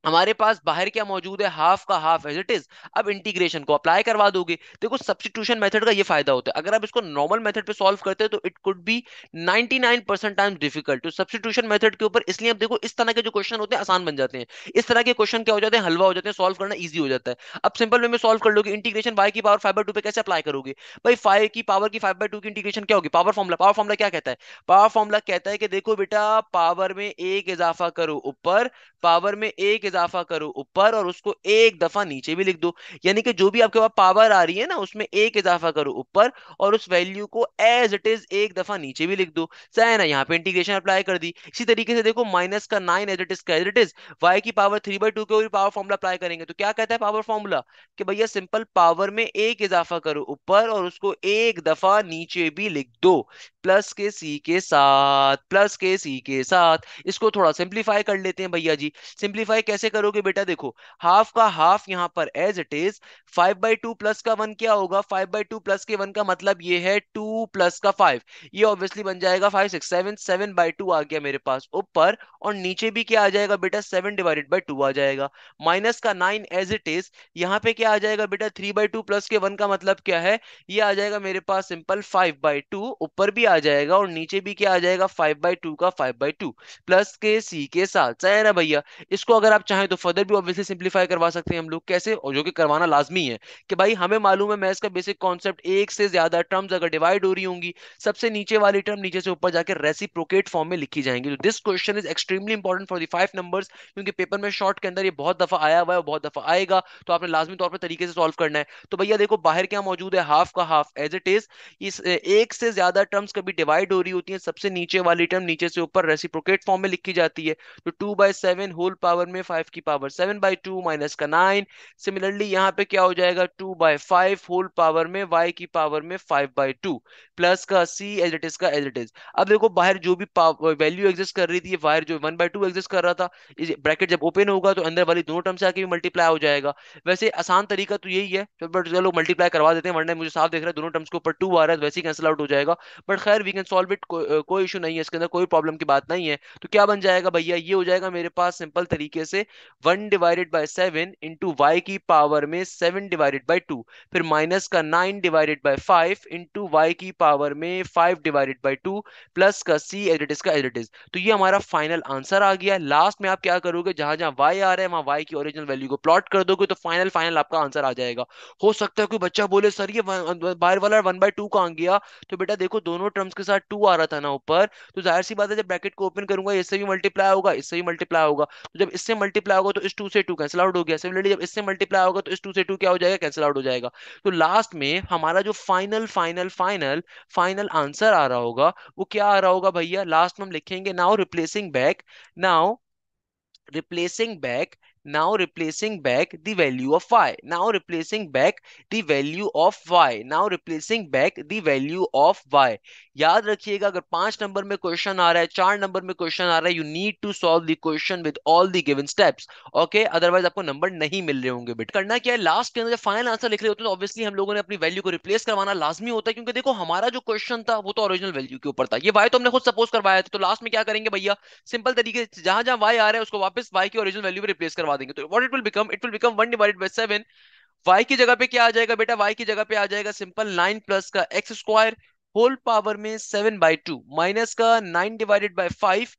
हमारे पास बाहर क्या मौजूद है हाफ का हाफ एज इट इज अब इंटीग्रेशन को अप्लाई करवा दोगे देखो सब्सटीट्यूशन मेथड का ये फायदा होता है अगर आप इसको नॉर्मल मेथड पे सॉल्व करते हैं तो it could be 99 time difficult तो सब्सटीट्यूशन मेथड के ऊपर इसलिए आप देखो इस तरह के जो क्वेश्चन होते हैं आसान बन जाते हैं इस तरह के क्वेश्चन क्या हो जाते हैं हलवा हो जाते हैं सॉल्व करना ईजी हो जाता है अब सिंपल वे में सॉल्व कर लोगे इंटीग्रेशन वाई की पावर फाइव बाई टू पे कैसे अप्लाई करोगे भाई फाइव की पावर की फाइव बाई टू की इंटीग्रेशन क्या होगी पावर फॉर्मला पावर फॉर्मला क्या कहता है पावर फॉर्मला कहता है कि देखो बेटा पावर में एक इजाफा करो ऊपर पावर में एक इजाफा करो ऊपर और उसको एक दफा नीचे भी लिख दो यानी कि जो भी आपके पास पावर आ रही है ना उसमें एक इजाफा करो ऊपर और उस वैल्यू को एज इट इज एक दफा नीचे भी लिख दो सही है ना यहाँ पे इंटीग्रेशन अप्लाई कर दी इसी तरीके से देखो माइनस का nine as it is as it is y की पावर थ्री बाई टू के पावर फॉर्मूला अप्लाई करेंगे तो क्या कहता है पावर फॉर्मूला कि भैया सिंपल पावर में एक इजाफा करो ऊपर और उसको एक दफा नीचे भी लिख दो प्लस के सी के साथ प्लस के सी के साथ इसको थोड़ा सिंप्लीफाई कर लेते हैं भैया जी सिंप्लीफाई कैसे करोगे बेटा देखो हाफ का हाफ यहाँ पर as it is five by two plus का वन क्या होगा फाइव बाई टू प्लस के वन का मतलब ये है टू प्लस का फाइव ये ऑब्वियसली बन जाएगा five six seven seven by two आ गया मेरे पास ऊपर और नीचे भी क्या आ जाएगा बेटा सेवन डिवाइडेड बाई टू आ जाएगा माइनस का नाइन एज इट इज यहाँ पे क्या आ जाएगा बेटा थ्री बाई टू प्लस के वन का मतलब क्या है ये आ जाएगा मेरे पास सिंपल फाइव बाई टू ऊपर भी आ आ जाएगा और नीचे भी क्या आ जाएगा फाइव बाई टू का फाइव बाई टू प्लस के सी के साथ सही है ना भैया इसको अगर आप चाहें तो फर्दर भी ऑब्वियसली सिंप्लीफाई करवा सकते हैं हम लोग कैसे और जो कि करवाना लाजमी है कि भाई हमें मालूम है मैथ्स का बेसिक कॉन्सेप्ट एक से ज्यादा टर्म्स अगर डिवाइड हो रही होंगी सबसे नीचे वाली टर्म नीचे से ऊपर जाकर रेसी फॉर्म में लिखी जाएंगी तो this question is extremely important for the five number क्योंकि पेपर में शॉर्ट के अंदर ये बहुत दफा आया हुआ है बहुत दफा आएगा तो आपने लाजमी तौर पर तरीके से सॉल्व करना है तो भैया देखो बाहर क्या मौजूद है हाफ का हाफ एज इट इज इस एक से ज्यादा टर्म्स कभी भी डिवाइड हो रही होती है सबसे नीचे वाली टर्म नीचे से ऊपर रेसिप्रोकेट फॉर्म में लिखी जाती है तो two by seven whole power में फाइव की power seven by two minus का नाइन सिमिलरली यहाँ पे क्या हो जाएगा two by five whole power में वाई की पावर में फाइव बाय टू प्लस का सी एज इट इज का एज इट इज अब देखो बाहर जो भी वैल्यू एग्जिस्ट कर रही थी वायर जो वन बाय टू एग्जिस्ट कर रहा था ब्रैकेट जब ओपन होगा तो अंदर वाली दोनों टर्म से आके भी मल्टीप्लाई हो जाएगा वैसे आसान तरीका तो यही है चलो मल्टीप्लाई करवा देते हैं वरना मुझे साफ देख रहा है दोनों टर्म्स के ऊपर टू आ रहा है तो वैसे ही कैंसिल आउट हो जाएगा बट खैर वी कैन सॉल्व इट कोई इशू नहीं है इसके अंदर कोई प्रॉब्लम की बात नहीं है तो क्या बन जाएगा भैया ये हो जाएगा मेरे पास सिंपल तरीके से one divided by seven into y की पावर में सेवन डिवाइडेड बाई टू फिर माइनस का nine divided by five into y की पावर में five divided by two plus का सी एज इट इज का एज इट इज तो ये हमारा फाइनल आंसर आ गया लास्ट में आप क्या करोगे जहां जहां वाई आ रहा है वहां वाई की ओरिजिनल वैल्यू को प्लॉट कर दोगे तो फाइनल फाइनल आपका आंसर आ जाएगा हो सकता है कोई बच्चा बोले सर ये बाहर वाला वन बाय टू का आ गया तो बेटा देखो दोनों टर्म्स के साथ टू आ रहा था ना ऊपर तो जाहिर सी बात है जब ब्रैकेट को ओपन करूंगा इससे भी मल्टीप्लाई होगा इससे भी मल्टीप्लाई होगा तो जब इससे मल्टीप्लाई होगा तो इस टू से टू कैंसिल आउट हो गया सिमिलरली जब इससे मल्टीप्लाई होगा तो इस टू से टू क्या हो जाएगा कैंसिल आउट हो जाएगा तो लास्ट में हमारा जो final final final final answer आ रहा होगा वो क्या आ रहा होगा भैया लास्ट में हम लिखेंगे now replacing back now replacing back now replacing back the value of y now replacing back the value of y now replacing back the value of y याद रखिएगा अगर पांच नंबर में क्वेश्चन आ रहा है चार नंबर में क्वेश्चन आ रहा है you need to solve the question with all the given steps okay otherwise आपको नंबर नहीं मिल रहे होंगे बिट करना क्या है लास्ट के अंदर जब फाइनल आंसर लिख रहे होते हैं तो ऑब्वियसली हम लोगों ने अपनी वैल्यू को रिप्लेस करवाना लाजमी होता है क्योंकि देखो हमारा जो क्वेश्चन था वो तो ओरिजिनल वैल्यू के ऊपर था ये वाई तो हमने खुद सपोज करवाया था तो लास्ट में क्या करेंगे भैया सिंपल तरीके से जहां जहां वाई आ रहा है उसको वापस वाई की ओरिजिनल वैल्यू में रिप्लेस करवा बढ़ा देंगे तो what it will become it will become one divide by seven y की जगह पे क्या आ जाएगा बेटा वाई की जगह पे आ जाएगा सिंपल नाइन प्लस का एक्स स्क्वायर होल पावर में सेवन बाई टू माइनस का nine divided by five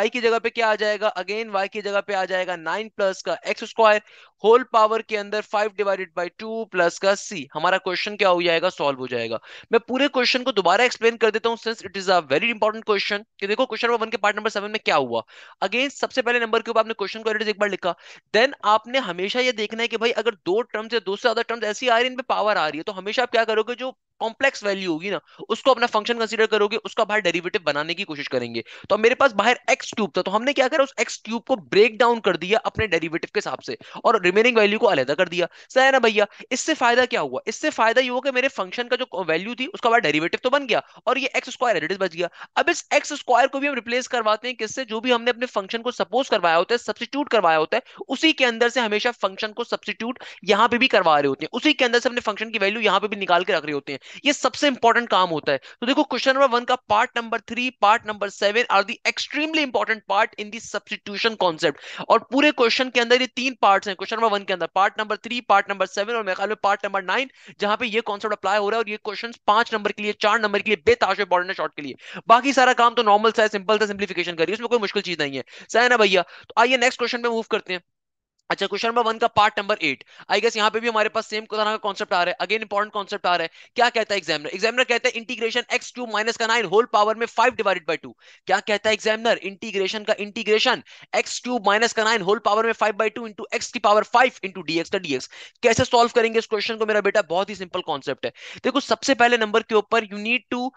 y की जगह पे क्या आ जाएगा अगेन y की जगह पे आ जाएगा नाइन प्लस का एक्स स्क्वायर होल पावर के अंदर five divided by two plus का c हमारा क्वेश्चन क्या हो जाएगा सॉल्व हो जाएगा मैं पूरे क्वेश्चन को दोबारा एक्सप्लेन कर देता हूँ since it is a very important question कि देखो क्वेश्चन नंबर वन के पार्ट नंबर सेवन में क्या हुआ अगेन सबसे पहले नंबर के ऊपर आपने क्वेश्चन को एक बार लिखा देन आपने हमेशा ये देखना है कि भाई अगर दो टर्म्स या दो से ज्यादा टर्म्स ऐसी आ रही है इन पे पावर आ रही है तो हमेशा आप क्या करोगे जो कॉम्प्लेक्स वैल्यू होगी ना उसको अपना फंक्शन कंसिडर करोगे उसका बाहर डेरिवेटिव बनाने की कोशिश करेंगे तो मेरे पास बाहर एक्स क्यूब था तो हमने क्या करा उस एक्स क्यूब को ब्रेक डाउन कर दिया अपने डेरिवेटिव के हिसाब से और रिमेनिंग वैल्यू को अलहदा कर दिया सही है ना भैया इससे फायदा क्या हुआ इससे फायदा ये हुआ कि मेरे फंक्शन का जो वैल्यू थी उसका बाहर डेरिवेटिव तो बन गया और ये एक्स स्क्वायर एडिट बच गया अब इस एक्स स्क्वायर को भी हम रिप्लेस करवाते हैं किससे जो भी हमने अपने फंक्शन को सपोज करवाया होता है सब्सिट्यूट करवाया होता है उसी के अंदर से हमेशा फंक्शन को सब्सिट्यूट यहां पे भी करवा रहे होते हैं उसी के अंदर से अपने फंक्शन की वैल्यू यहां पे भी निकाल के रख रहे होते हैं ये सबसे इंपॉर्टेंट काम होता है तो देखो क्वेश्चन नंबर वन का part number three part number seven are the extremely important part in the substitution concept और पूरे क्वेश्चन के अंदर ये तीन पार्ट है क्वेश्चन नंबर वन के अंदर part number three part number seven और मेरे पार्ट नंबर नाइन जहां पर यह कॉन्सेप्ट अप्लाई हो रहा है और ये क्वेश्चन पांच नंबर के लिए चार नंबर के लिए बेताश इंपॉर्टेंट है शॉर्ट के लिए बाकी सारा काम तो नॉर्मल सा सिंपल सा सिंप्लीफिकेशन करिए उसमें कोई मुश्किल चीज नहीं है सह ना भैया तो आइए नेक्स्ट क्वेश्चन पे मूव करते हैं अच्छा क्वेश्चन नंबर वन का part number eight I guess यहाँ पे भी हमारे पास सेम तरह का कॉन्सेप्ट आ रहा है अगेन इंपॉर्टेंट कॉन्सेप्ट आ रहा है क्या कहता है एग्जामिनर एग्जामिनर कहता है इंटीग्रेशन एक्स टू माइनस का नाइन होल पावर में फाइव डिवाइडेड बाई टू क्या कहता है एग्जामिनर इंटीग्रेशन का इंटीग्रेशन एक्स टू माइनस का नाइन होल पावर में five by two into x की पावर फाइव इंटू डीएक्स का डीएक्स कैसे सोल्व करेंगे इस क्वेश्चन को मेरा बेटा बहुत ही सिंपल कॉन्सेप्ट है देखो सबसे पहले नंबर के ऊपर you need to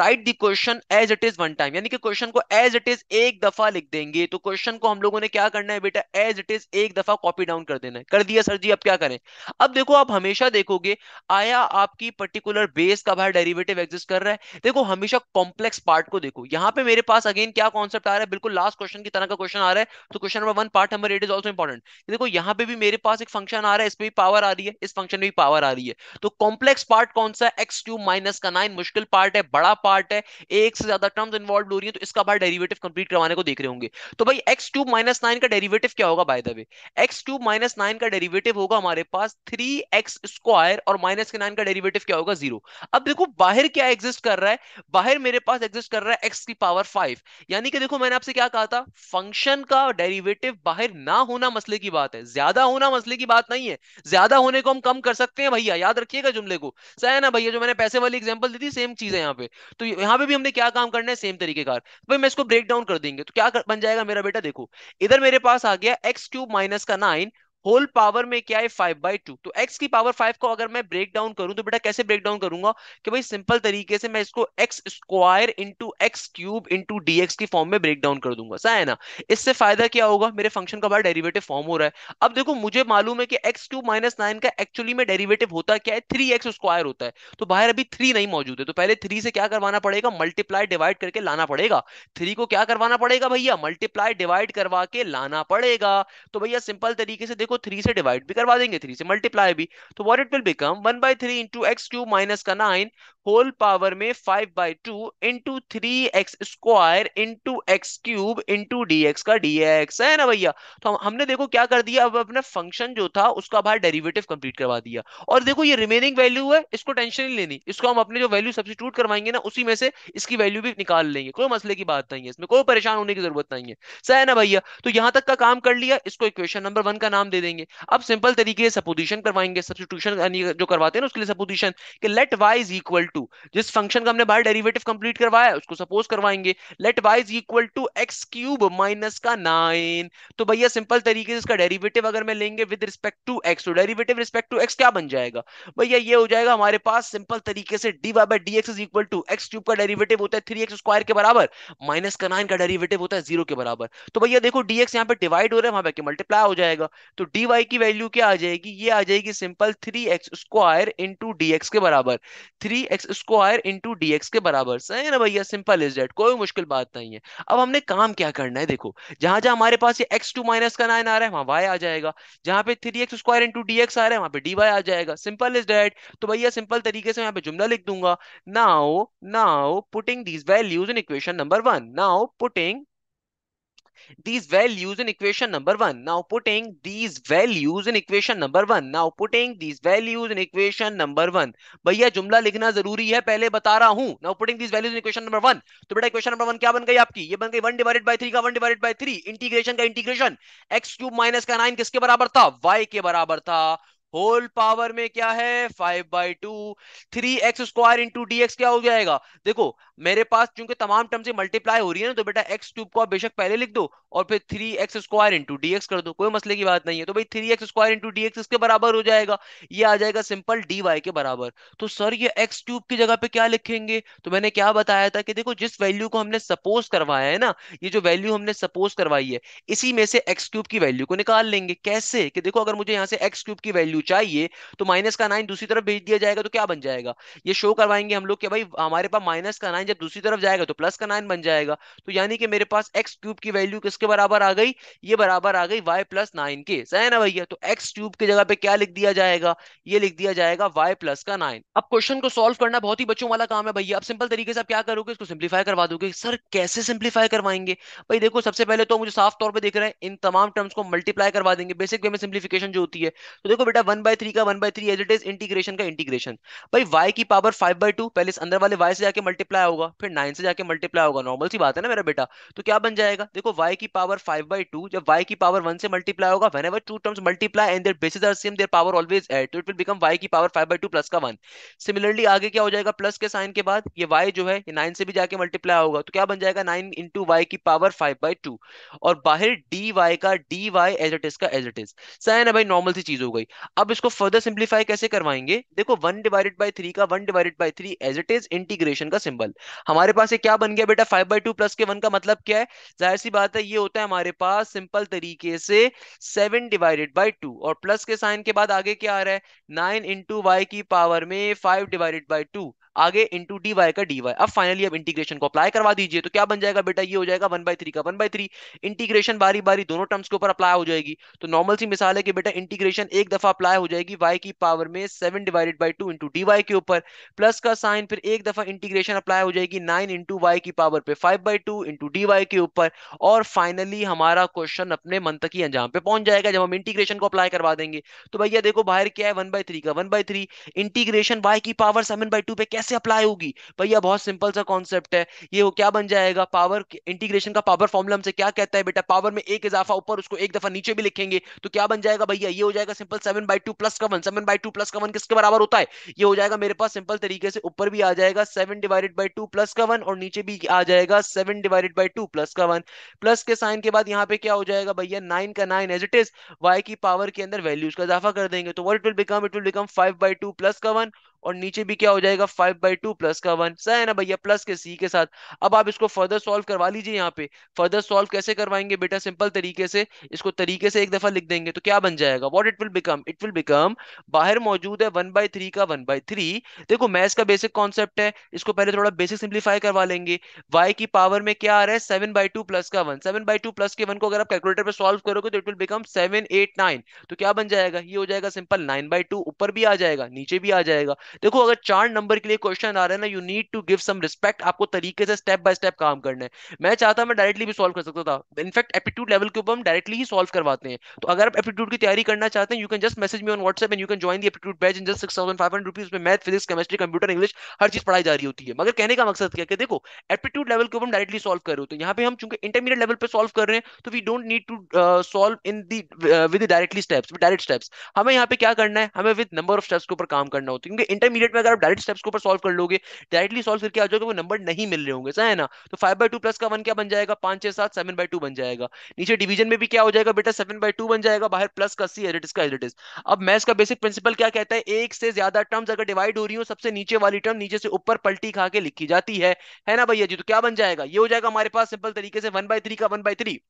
write the question as it is one time यानी कि क्वेश्चन को एज इट इज एक दफा लिख देंगे तो क्वेश्चन को हम लोगों ने क्या करना है बेटा एज इट इज एक दफा दफा कॉपी डाउन कर देना है कर दिया सर जी अब क्या करें अब देखो आप हमेशा देखोगे आया आपकी पर्टिकुलर बेस का बाहर डेरिवेटिव एग्जिस्ट कर रहा है देखो हमेशा कॉम्प्लेक्स पार्ट को देखो यहाँ पे मेरे पास अगेन क्या कॉन्सेप्ट आ रहा है बिल्कुल लास्ट क्वेश्चन की तरह का क्वेश्चन आ रहा है तो question number one part number eight is also important देखो यहाँ पे भी मेरे पास एक फंक्शन आ रहा है इसमें भी पावर आ रही है इस फंक्शन में भी पावर आ रही है तो कॉम्प्लेक्स पार्ट कौन सा एक्स क्यू माइनस का नाइन मुश्किल पार्ट है बड़ा पार्ट है एक से ज्यादा टर्म्स इन्वॉल्व हो रही है तो इसका बाहर डेरिवेटिव कंप्लीट करवाने को देख रहे होंगे तो भाई एक्स क्यूब माइनस नाइन का डेरिवेटिव क्या होगा by the way x cube minus nine का डेरिवेटिव होगा हमारे पास थ्री एक्स स्क्वायर और माइनस के नाइन का डेरिवेटिव क्या होगा जीरो अब देखो बाहर क्या एग्जिस्ट कर रहा है बाहर मेरे पास एग्जिस्ट कर रहा है एक्स की पावर फाइव यानी कि देखो मैंने आपसे क्या कहा था फंक्शन का डेरिवेटिव बाहर ना होना मसले की बात है ज्यादा होना मसले की बात नहीं है ज्यादा होने को हम कम कर सकते हैं भैया याद रखिएगा जुमले को सही है ना भैया जो मैंने पैसे वाली एग्जाम्पल दी थी सेम चीज है यहाँ पे तो यहाँ पे भी हमने क्या काम करना है सेम तरीके का तो भाई मैं इसको ब्रेक डाउन कर देंगे तो क्या बन जाएगा मेरा बेटा देखो इधर मेरे पास आ गया x cube minus minus ka 9 whole power में क्या है फाइव बाई टू तो एक्स की पावर फाइव को अगर मैं ब्रेक डाउन करूं तो बेटा कैसे ब्रेक डाउन करूंगा कि भाई सिंपल तरीके से मैं इसको x square into x cube into x की फॉर्म में ब्रेक डाउन कर दूंगा सा है ना इससे फायदा क्या होगा मेरे फंक्शन का बार डेरिवेटिव फॉर्म हो रहा है अब देखो मुझे मालूम है कि एक्स क्यूब माइनस नाइन का एक्चुअली में डेरिवेटिव होता क्या है थ्री एक्स स्क्वायर होता है तो बाहर अभी थ्री नहीं मौजूद है तो पहले थ्री से क्या करवाना पड़ेगा मल्टीप्लाई डिवाइड करके लाना पड़ेगा थ्री को क्या करवाना पड़ेगा भैया मल्टीप्लाई डिवाइड करवा के लाना पड़ेगा तो भैया सिंपल तरीके से को थ्री से डिवाइड भी करवा देंगे थ्री से मल्टीप्लाई भी तो what it will become one by three into x cube minus का नाइन होल पावर में five by two into three x square into x cube into d x का डी एक्स है ना भैया तो हम, हमने देखो क्या कर दिया अब अपना फंक्शन जो था उसका बाहर डेरिवेटिव कंप्लीट करवा दिया और देखो ये रिमेनिंग वैल्यू है इसको टेंशन नहीं लेनी इसको हम अपने जो वैल्यू सब्सिट्यूट करवाएंगे ना उसी में से इसकी वैल्यू भी निकाल लेंगे कोई मसले की बात नहीं है इसमें कोई परेशान होने की जरूरत नहीं है सह ना भैया तो यहां तक का काम कर लिया इसको इक्वेशन नंबर वन का नाम दे दे देंगे अब सिंपल तरीके से सपोजिशन करवाएंगे सब्सटीट्यूशन जो करवाते हैं ना उसके लिए सपोजिशन कि let y is equal to जिस फंक्शन का हमने बाहर डेरिवेटिव कंप्लीट करवाया उसको सपोज करवाएंगे let y is equal to x cube minus का नाइन तो भैया सिंपल तरीके से इसका डेरिवेटिव अगर मैं लेंगे विद रिस्पेक्ट टू एक्स तो डेरिवेटिव रिस्पेक्ट टू एक्स क्या बन जाएगा भैया ये हो जाएगा हमारे पास सिंपल तरीके से d y by d x is equal to x cube का डेरिवेटिव होता है थ्री एक्स स्क्वायर के बराबर माइनस का नाइन का डेरिवेटिव होता है जीरो के बराबर तो भैया देखो डी एक्स यहाँ पे डिवाइड हो रहा है वहां पे मल्टीप्लाई हो जाएगा तो डी वाई की वैल्यू क्या आ जाएगी ये आ जाएगी simple three x square into d x के बराबर three x square into d x के बराबर सही है ना भैया सिंपल इज डेट कोई मुश्किल बात नहीं है अब हमने काम क्या करना है देखो जहां जहां हमारे पास ये एक्स टू माइनस का नाइन आ रहा है वहां वाई आ जाएगा जहां पे three x square into d x आ रहा है वहां पे डी वाई आ जाएगा सिंपल इज डेट तो भैया सिंपल तरीके से यहाँ पे जुमला लिख दूंगा now now putting these values in equation number one now putting these values in equation number 1 now putting these values in equation number 1 now putting these values in equation number 1 भैया jumla likhna zaruri hai pehle bata raha hu now putting these values in equation number 1 तो बेटा equation number 1 kya ban gayi आपकी ye ban gayi 1 divided by 3 ka 1 divided by 3 integration ka integration x cube minus ka 9 kiske barabar tha y ke barabar tha whole power में क्या है five by two three x square into d x क्या हो जाएगा देखो मेरे पास चूंकि तमाम टर्म से मल्टीप्लाई हो रही है ना तो बेटा एक्स क्यूब को आप बेशक पहले लिख दो और फिर three x square into d x कर दो कोई मसले की बात नहीं है तो भाई three x square into d x इसके बराबर हो जाएगा ये आ जाएगा सिंपल डी वाई के बराबर तो सर ये एक्स क्यूब की जगह पे क्या लिखेंगे तो मैंने क्या बताया था कि देखो जिस वैल्यू को हमने सपोज करवाया है ना ये जो वैल्यू हमने सपोज करवाई है इसी में से एक्स क्यूब की वैल्यू को निकाल लेंगे कैसे कि देखो अगर मुझे यहाँ से एक्स क्यूब की वैल्यू वैल्यू चाहिए तो माइनस का नाइन दूसरी तरफ भेज दिया जाएगा तो क्या बन जाएगा ये शो करवाएंगे हम लोग कि भाई हमारे पास माइनस का नाइन जब दूसरी तरफ जाएगा तो प्लस का नाइन बन जाएगा तो यानी कि मेरे पास एक्स क्यूब की वैल्यू किसके बराबर आ गई ये बराबर आ गई वाई प्लस नाइन के सह ना भैया तो एक्स क्यूब की जगह पे क्या लिख दिया जाएगा ये लिख दिया जाएगा वाई प्लस का नाइन अब क्वेश्चन को सोल्व करना बहुत ही बच्चों वाला काम है भैया आप सिंपल तरीके से आप क्या करोगे इसको सिंप्लीफाई करवा दोगे सर कैसे सिंप्लीफाई करवाएंगे भाई देखो सबसे पहले तो मुझे साफ तौर पर देख रहे हैं इन तमाम टर्म्स को मल्टीप्लाई करवा देंगे बेसिक वे में सिंप्लीफिकेशन जो होती है तो देखो बेटा वन बाय थ्री का one by three as it is integration का इंटीग्रेशन भाई वाई की पावर फाइव बाई टू पहले इस अंदर वाले वाई से जाके मल्टीप्लाई होगा फिर नाइन से जाके मल्टीप्लाई होगा नॉर्मल सी बात है ना मेरा बेटा तो क्या बन जाएगा देखो वाई की पावर फाइव बाई टू जब वाई की पावर वन से मल्टीप्लाई होगा whenever two terms multiply and their bases are same their power always add it will become y की power five by two plus का one similarly आगे क्या हो जाएगा प्लस के साइन के बाद ये वाई जो है ये नाइन से भी जाके मल्टीप्लाई होगा तो क्या बन जाएगा नाइन इंटू वाई की पावर फाइव बाई टू और बाहर डी वाई का d y as it is का एज इट इज साइन है भाई नॉर्मल सी चीज हो गई अब इसको फर्दर सिंप्लीफाई कैसे करवाएंगे देखो वन डिवाइडेड बाई थ्री का one divided by three as it is integration का सिंबल हमारे पास ये क्या बन गया बेटा फाइव बाई टू प्लस के वन का मतलब क्या है जाहिर सी बात है ये होता है हमारे पास सिंपल तरीके से सेवन डिवाइडेड बाई टू और प्लस के साइन के बाद आगे क्या आ रहा है नाइन इंटू वाई की पावर में फाइव डिवाइडेड बाई टू आगे इंटू डी वाई का डी वाई अब फाइनली अब इंटीग्रेशन को अप्लाई करवा दीजिए तो क्या बन जाएगा बेटा ये हो जाएगा वन बाई थ्री का वन बाई थ्री इंटीग्रेशन बारी बारी दोनों टर्म्स के ऊपर अप्लाई हो जाएगी तो नॉर्मल सी मिसाल है कि बेटा इंटीग्रेशन एक दफा अप्लाई हो जाएगी वाई की पावर में seven divided by two into d y के ऊपर प्लस का साइन फिर एक दफा इंटीग्रेशन अप्लाई हो जाएगी नाइन इंटू वाई की पावर पे five by two into d y के ऊपर और फाइनली हमारा क्वेश्चन अपने मंतकी अंजाम पे पहुंच जाएगा जब हम इंटीग्रेशन को अप्लाई करवा देंगे तो भैया देखो बाहर क्या है वन बाई थ्री का one by three integration y की पावर सेवन बाई टू पे कैसे कैसे अप्लाई होगी भैया बहुत सिंपल सा कॉन्सेप्ट है ये वो क्या बन जाएगा पावर इंटीग्रेशन का पावर फॉर्मूला हमसे क्या कहता है बेटा पावर में एक इजाफा ऊपर उसको एक दफा नीचे भी लिखेंगे तो क्या बन जाएगा भैया ये हो जाएगा simple seven by two plus का one seven by two plus का वन किसके बराबर होता है ये हो जाएगा मेरे पास सिंपल तरीके से ऊपर भी आ जाएगा seven divided by two plus का वन और नीचे भी आ जाएगा seven divided by two plus का वन प्लस के साइन के बाद यहाँ पे क्या हो जाएगा भैया नाइन का nine as it is y की पावर के अंदर वैल्यूज का इजाफा कर देंगे तो what it will become it will become five by two plus का वन और नीचे भी क्या हो जाएगा फाइव बाई टू प्लस का वन सही है ना भैया प्लस के सी के साथ अब आप इसको फर्दर सॉल्व करवा लीजिए यहाँ पे फर्दर सॉल्व कैसे करवाएंगे बेटा सिंपल तरीके से इसको तरीके से एक दफा लिख देंगे तो क्या बन जाएगा what it will become it will become बाहर मौजूद है वन बाई थ्री का वन बाई थ्री देखो मैथ्स का बेसिक कॉन्सेप्ट है इसको पहले थोड़ा बेसिक सिंप्लीफाई करवा लेंगे वाई की पावर में क्या आ रहा है सेवन बाई टू प्लस का one seven by two plus के वन को अगर आप कैलकुलेटर पर सोल्व करोगे तो it will become seven eight nine तो क्या बन जाएगा ये हो जाएगा सिंपल नाइन बाई टू ऊपर भी आ जाएगा नीचे भी आ जाएगा देखो अगर चार नंबर के लिए क्वेश्चन आ रहे हैं ना you need to give some respect आपको तरीके से स्टेप बाय स्टेप काम करना है मैं चाहता मैं डायरेक्टली भी सॉल्व कर सकता था इनफैक्ट एप्टीट्यूड लेवल के ऊपर हम डायरेक्टली ही सॉल्व करवाते हैं तो अगर आप एप्टीट्यूड की तैयारी करना चाहते हैं you can just message me on WhatsApp and you can join the aptitude batch in just six thousand five hundred rupees में math physics chemistry computer English हर चीज पढ़ाई जा रही होती है मगर कहने का मकसद क्या है देखो एप्टीट्यूड लेवल के ऊपर हम डायरेक्टली सॉल्व कर रहे होते हैं यहाँ पे हम चूंकि इंटरमीडिएट लेवल पे सॉल्व कर रहे हैं तो we don't need to solve in the with directly steps direct steps हमें यहाँ पे क्या करना है हमें विद नंबर ऑफ स्टेप्स के ऊपर काम करना होता है क्योंकि इंटरमीडिएट में अगर आप डायरेक्ट स्टेप्स के ऊपर सॉल्व कर लोगे डायरेक्टली सॉल्व करके आ जाओगे वो नंबर नहीं मिल रहे होंगे सही है ना तो फाइव बाई टू प्लस का वन क्या बन जाएगा पांच छह सात सेवन बाई टू बन जाएगा नीचे डिवीजन में भी क्या हो जाएगा बेटा सेवन बाई टू बन जाएगा बाहर प्लस का सी एडिट का एडिट अब मैथ्स का बेसिक प्रिंसिपल क्या कहता है एक से ज्यादा टर्म्स अगर डिवाइड हो रही हो सबसे नीचे वाली टर्म नीचे से ऊपर पलटी खा के लिखी जाती है है ना भैया जी तो क्या बन जाएगा ये हो जाएगा हमारे पास सिंपल तरीके से वन बाई थ्री का वन बाई थ्री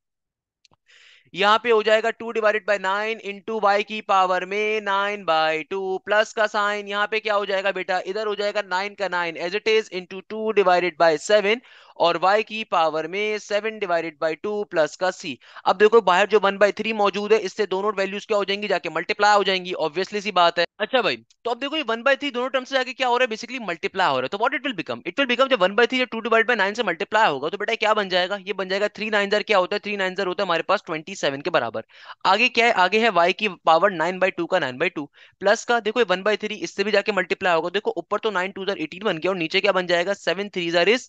यहाँ पे हो जाएगा two divided by nine into y की पावर में नाइन बाई टू प्लस का साइन यहाँ पे क्या हो जाएगा बेटा इधर हो जाएगा नाइन का nine as it is into two divided by seven और y की पावर में seven divided by two plus का c अब देखो बाहर जो वन बाई थ्री मौजूद है इससे दोनों वैल्यूज क्या हो जाएंगी जाके मल्टीप्लाई हो जाएंगी ऑब्वियसली सी बात है अच्छा भाई तो अब देखो ये वन बाई थ्री दोनों टर्म से जाके क्या हो रहा है बेसिकली मल्टीप्लाई हो रहा है तो what it will become it will become जब one by three two divide by nine से मल्टीप्लाई होगा तो बेटा क्या बन जाएगा ये बन जाएगा थ्री नाइन जर क्या होता है थ्री नाइन जर होता है हमारे पास ट्वेंटी सेवन के बराबर आगे क्या है आगे है वाई की पावर नाइन बाई टू का नाइन बाई टू प्लस का देखो वन बाई थ्री इससे भी जाके मल्टीप्लाई होगा देखो ऊपर तो नाइन टू जर एटीन बन गया और नीचे क्या बन जाएगा सेवन थ्री जर इज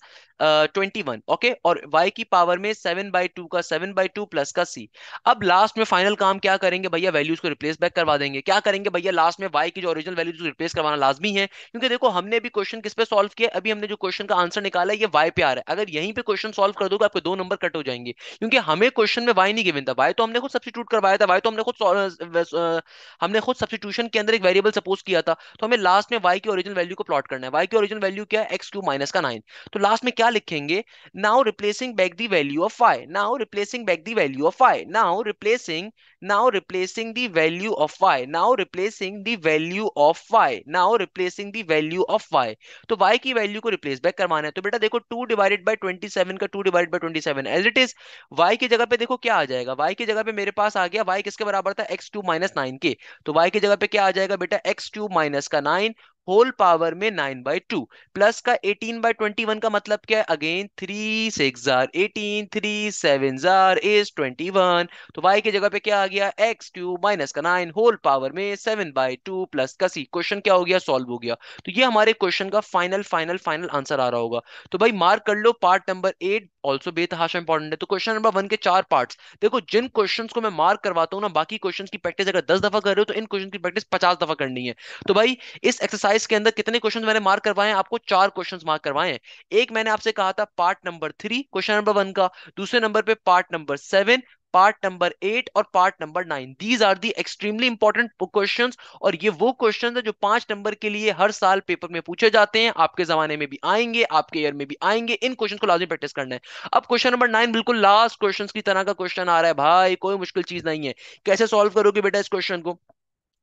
ट्वेंटी वन ओके और वाई की पावर में सेवन बाई टू का सेवन बाई टू प्लस का सी अब लास्ट में फाइनल काम क्या करेंगे भैया वैल्यूज को रिप्लेस बैक करवा देंगे क्या करेंगे भैया लास्ट में वाई की जो ओरिजिनल वैल्यूज रिप्लेस करवाना लाजमी है क्योंकि देखो हमने भी क्वेश्चन किस पे सॉल्व किया अभी हमने जो क्वेश्चन का आंसर निकाला ये वाई पे आ रहा है अगर यहीं पर क्वेश्चन सॉल्व कर दोगे आपके दो नंबर कट हो जाएंगे क्योंकि हमें क्वेश्चन में वाई नहीं गिवन था वाई तो हमने खुद सब्सिट्यूट करवाया था वाई तो हमने खुद हमने खुद सब्सिट्यूशन के अंदर एक वेरिएबल सपोज किया था तो हमें लास्ट में वाई की ओरिजिनल वैल्यू को प्लॉट करना है वाई की ओरिजिनल वैल्यू क्या है एक्स क्यू माइनस का नाइन तो लास्ट में क्या लिखेंगे करेंगे now replacing back the value of y now replacing back the value of y now replacing now replacing the value of y now replacing the value of y now replacing the value of y तो y की value को replace back करवाना है तो बेटा देखो 2 divided by 27 का 2 divided by 27 as it is y की जगह पे देखो क्या आ जाएगा y की जगह पे मेरे पास आ गया y किसके बराबर था x2 टू के तो y की जगह पे क्या आ जाएगा बेटा x2 का 9 होल पावर में नाइन बाई टू प्लस का एटीन बाई ट्वेंटी वन का मतलब क्या है अगेन थ्री सिक्स जार एटीन थ्री सेवन जार एज ट्वेंटी वन तो वाई की जगह पे क्या आ गया एक्स क्यू माइनस का नाइन होल पावर में सेवन बाई टू प्लस का सी क्वेश्चन क्या हो गया सॉल्व हो गया तो ये हमारे क्वेश्चन का फाइनल फाइनल फाइनल आंसर आ रहा होगा तो भाई मार्क कर लो पार्ट नंबर एट ऑल्सो बेतहाशा इंपॉर्टेंट है तो क्वेश्चन नंबर वन के चार पार्ट देखो जिन क्वेश्चन को मैं मार्क करवाता हूँ ना बाकी क्वेश्चन की प्रैक्टिस अगर दस दफा कर रहे हो तो इन क्वेश्चन की प्रैक्टिस पचास दफा करनी है तो भाई इस एक्सरसाइज बाईस के अंदर कितने क्वेश्चन मैंने मार्क करवाए आपको चार क्वेश्चन मार्क करवाए हैं एक मैंने आपसे कहा था part number three question number one का दूसरे नंबर पे part number seven part number eight और part number nine these are the extremely important questions और ये वो क्वेश्चंस है जो पांच नंबर के लिए हर साल पेपर में पूछे जाते हैं आपके जमाने में भी आएंगे आपके ईयर में भी आएंगे इन क्वेश्चंस को लाजमी प्रैक्टिस करना है अब क्वेश्चन नंबर नाइन बिल्कुल लास्ट क्वेश्चन की तरह का क्वेश्चन आ रहा है भाई कोई मुश्किल चीज नहीं है कैसे सॉल्व करोगे बेटा इस क्वेश्चन को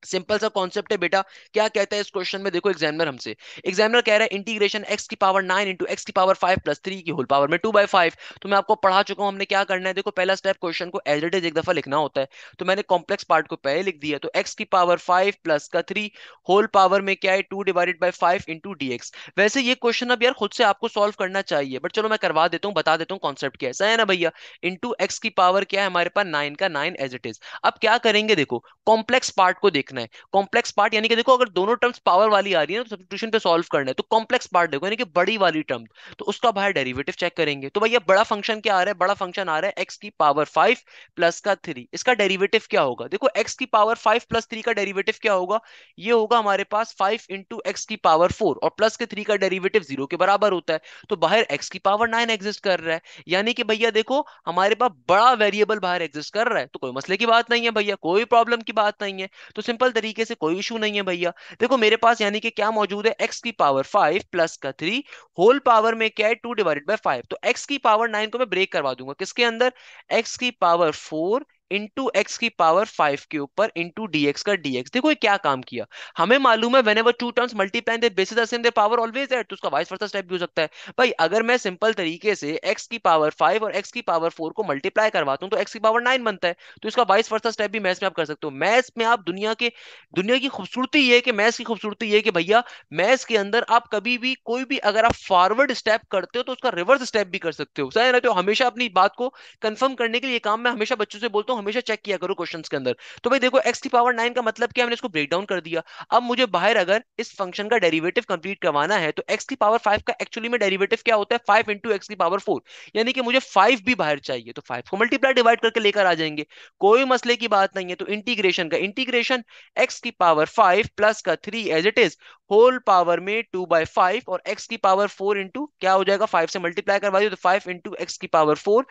सिंपल सा कॉन्सेप्ट है बेटा क्या कहता है इस क्वेश्चन में देखो एग्जामिनर हमसे एग्जामिनर कह रहा है इंटीग्रेशन एक्स की पावर नाइन इंटू एक्स की पावर फाइव प्लस थ्री की होल पावर में टू बाई फाइव तो मैं आपको पढ़ा चुका हूं हमने क्या करना है देखो पहला स्टेप क्वेश्चन को एज इट एक दफा लिखना होता है तो मैंने कॉम्प्लेक्स पार्ट को पहले लिख दिया तो एक्स की पावर फाइव प्लस का थ्री होल पावर में क्या है two divided by five into d x वैसे ये क्वेश्चन अब यार खुद से आपको सॉल्व करना चाहिए बट चलो मैं करवा देता हूँ बता देता हूँ कॉन्सेप्ट क्या है ना भैया इंटू एक्स की पावर क्या है हमारे पास नाइन का नाइन एज इट इज अब क्या करेंगे देखो कॉम्प्लेक्स पार्ट को देख देखना है कॉम्प्लेक्स पार्ट यानी कि देखो अगर दोनों टर्म्स पावर वाली आ रही है तो सब्सिट्यूशन पे सॉल्व करना है तो कॉम्प्लेक्स पार्ट देखो यानी कि बड़ी वाली टर्म तो उसका बाहर डेरिवेटिव चेक करेंगे तो भैया बड़ा फंक्शन क्या आ रहा है बड़ा फंक्शन आ रहा है एक्स की पावर फाइव प्लस का थ्री इसका डेरिवेटिव क्या होगा देखो एक्स की पावर फाइव प्लस थ्री का डेरिवेटिव क्या होगा ये होगा हमारे पास फाइव इंटू एक्स की पावर फोर और प्लस के थ्री का डेरिवेटिव जीरो के बराबर होता है तो बाहर एक्स की पावर नाइन एग्जिस्ट कर रहा है यानी कि भैया देखो हमारे पास बड़ा वेरिएबल बाहर एग्जिस्ट कर रहा है तो कोई मसले की बात नहीं है भैया कोई प्रॉब्लम की बात नहीं है तो सिंपल तरीके से कोई इशू नहीं है भैया देखो मेरे पास यानी कि क्या मौजूद है एक्स की पावर फाइव प्लस का थ्री होल पावर में क्या है टू डिवाइडेड बाई फाइव तो एक्स की पावर नाइन को मैं ब्रेक करवा दूंगा किसके अंदर एक्स की पावर फोर इंटू एक्स की पावर फाइव के ऊपर इंटू डी एक्स का डीएक्स देखो ये क्या काम किया हमें मालूम है whenever two terms multiply the bases are same the power always है तो उसका वाइस वर्सा स्टेप भी हो सकता है भाई अगर मैं सिंपल तरीके से एक्स की पावर फाइव और एक्स की पावर फोर को मल्टीप्लाई करवाता हूँ तो एक्स की पावर नाइन बनता है तो इसका वाइस वर्सा स्टेप भी मैथ्स में आप कर सकते हो मैथ्स में आप दुनिया के दुनिया की खूबसूरती ये है कि मैथ्स की खूबसूरती ये है कि भैया मैथ्स के अंदर आप कभी भी कोई भी अगर आप फॉरवर्ड स्टेप करते हो तो उसका रिवर्स स्टेप भी कर सकते हो सही ना तो हमेशा अपनी बात को कंफर्म करने के लिए काम मैं हमेशा बच्चों से बोलता हूँ हमेशा चेक किया करो क्वेश्चन के अंदर तो भाई देखो एक्स की पावर नाइन का मतलब क्या हमने इसको ब्रेक डाउन कर दिया अब मुझे बाहर अगर इस फंक्शन का डेरिवेटिव कंप्लीट करवाना है तो एक्स की पावर फाइव का एक्चुअली में डेरिवेटिव क्या होता है फाइव इंटू एक्स की पावर फोर यानी कि मुझे फाइव भी बाहर चाहिए तो फाइव को मल्टीप्लाई डिवाइड करके लेकर आ जाएंगे कोई मसले की बात नहीं है तो इंटीग्रेशन का इंटीग्रेशन एक्स की पावर फाइव प्लस का three as it is whole power में टू बाई फाइव और एक्स की पावर फोर इंटू क्या हो जाएगा फाइव से मल्टीप्लाई करवा दिए तो फाइव इंटू एक्स की पावर फोर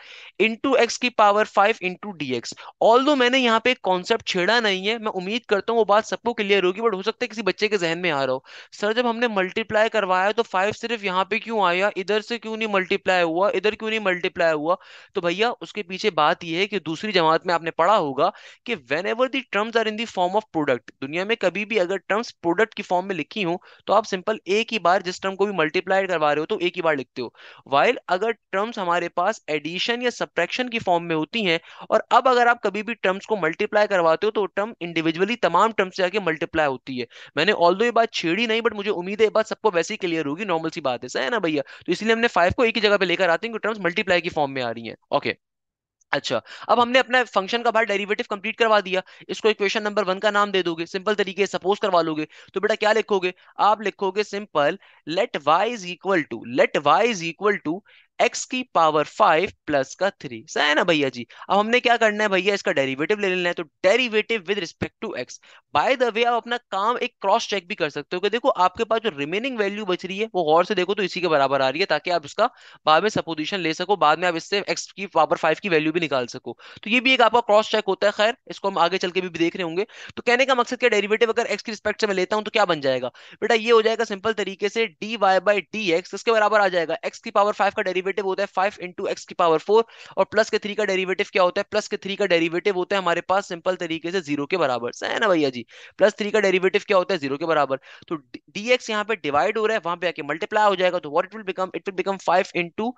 इंटू एक्स की power five into d x all दो मैंने यहाँ पे एक कॉन्सेप्ट छेड़ा नहीं है मैं उम्मीद करता हूँ वो बात सबको क्लियर होगी बट हो सकता है किसी बच्चे के जहन में आ रहा हो सर जब हमने मल्टीप्लाई करवाया तो फाइव सिर्फ यहाँ पे क्यों आया इधर से क्यों नहीं मल्टीप्लाई हुआ इधर क्यों नहीं मल्टीप्लाई हुआ तो भैया उसके पीछे बात यह है कि दूसरी जमात में आपने पढ़ा होगा कि whenever the terms are in the form of product दुनिया में कभी भी अगर टर्म्स प्रोडक्ट की फॉर्म में लिखी हो तो आप सिंपल एक ही बार जिस टर्म को भी मल्टीप्लाई करवा रहे हो तो एक ही बार लिखते हो वाइल अगर टर्म्स हमारे पास एडिशन या सप्रेक्शन की फॉर्म में होती हैं और अब अगर अगर आप कभी भी टर्म्स को मल्टीप्लाई करवाते हो तो टर्म इंडिविजुअली तमाम टर्म्स से जाके मल्टीप्लाई होती है मैंने ऑल ये बात छेड़ी नहीं बट मुझे उम्मीद है बात सबको वैसे ही क्लियर होगी नॉर्मल सी बात है सही है ना भैया तो इसलिए हमने फाइव को एक ही जगह पे लेकर आते हैं कि टर्म्स मल्टीप्लाई की फॉर्म में आ रही है ओके अच्छा अब हमने अपना फंक्शन का बाहर डेरिवेटिव कंप्लीट करवा दिया इसको इक्वेशन नंबर वन का नाम दे दोगे सिंपल तरीके से सपोज करवा लोगे तो बेटा क्या लिखोगे आप लिखोगे simple let y is equal to let y is equal to x की पावर फाइव प्लस का थ्री सही है ना भैया जी अब हमने क्या करना है भैया इसका डेरिवेटिव ले लेना है तो derivative with respect to x by the way आप अपना काम एक क्रॉस चेक भी कर सकते हो कि देखो आपके पास जो रिमेनिंग वैल्यू बच रही है वो और से देखो तो इसी के बराबर आ रही है ताकि आप उसका बाद में सपोजिशन ले सको बाद में आप इससे एक्स की पावर फाइव की वैल्यू भी निकाल सको तो ये भी एक आपका क्रॉस चेक होता है खैर इसको हम आगे चल के भी, भी देख रहे होंगे तो कहने का मकसद क्या डेरिवेटिव अगर एक्स की रिस्पेक्ट से मैं लेता हूँ तो क्या बन जाएगा बेटा ये हो जाएगा सिंपल तरीके से d y by d x इसके बराबर आ जाएगा एक्स की पावर फाइव का डेरिवेटिव डेरिवेटिव होता है फाइव इंटू एक्स की पावर फोर और प्लस के थ्री का डेरिवेटिव क्या होता है प्लस के थ्री का डेरिवेटिव होता है हमारे पास सिंपल तरीके से जीरो के बराबर है ना भैया जी प्लस थ्री का डेरिवेटिव क्या होता है जीरो के बराबर तो डी एक्स यहाँ पे डिवाइड हो रहा है वहां पे आके मल्टीप्लाई हो जाएगा तो what it will become it will become five into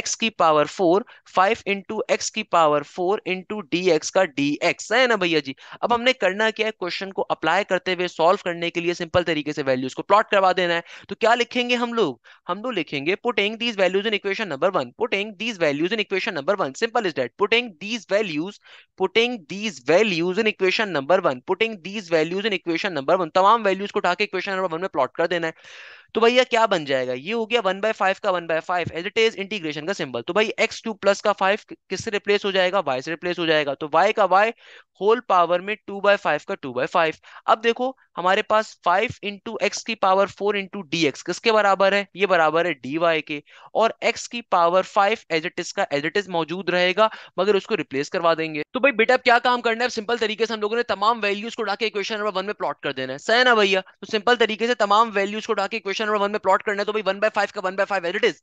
x की power four five into x की power four into d x का डी एक्स है ना भैया जी अब हमने करना क्या है क्वेश्चन को अप्लाई करते हुए सॉल्व करने के लिए सिंपल तरीके से वैल्यूज को प्लॉट करवा देना है तो क्या लिखेंगे हम लोग हम लोग लिखेंगे putting these values in equation number one. putting these values in equation number one. simple is that putting these values putting these values in equation number one. putting these values in equation number one. तमाम values को उठा के equation number 1 में plot कर देना है तो भैया क्या बन जाएगा ये हो गया वन बाय फाइव का one by five as it is integration का सिंबल तो भाई एक्स टू प्लस का फाइव किससे रिप्लेस हो जाएगा वाई से रिप्लेस हो जाएगा तो वाई का वाई होल पावर में टू बाय फाइव का टू बाय फाइव अब देखो हमारे पास फाइव इंटू एक्स की power four into d x किसके बराबर है ये बराबर है डी वाई के और एक्स की power five as it is का एज इट इज मौजूद रहेगा मगर उसको रिप्लेस करवा देंगे तो भाई बेटा अब क्या काम करना है सिंपल तरीके से हम लोगों ने तमाम वैल्यूज को डाके इक्वेशन नंबर वन में प्लॉट कर देना है सही ना भैया तो सिंपल तरीके से तमाम वैल्यूज को डाके इक्वेशन फ्रैक्शन और वन में प्लॉट करना है तो भाई वन बाई फाइव का one by five as it is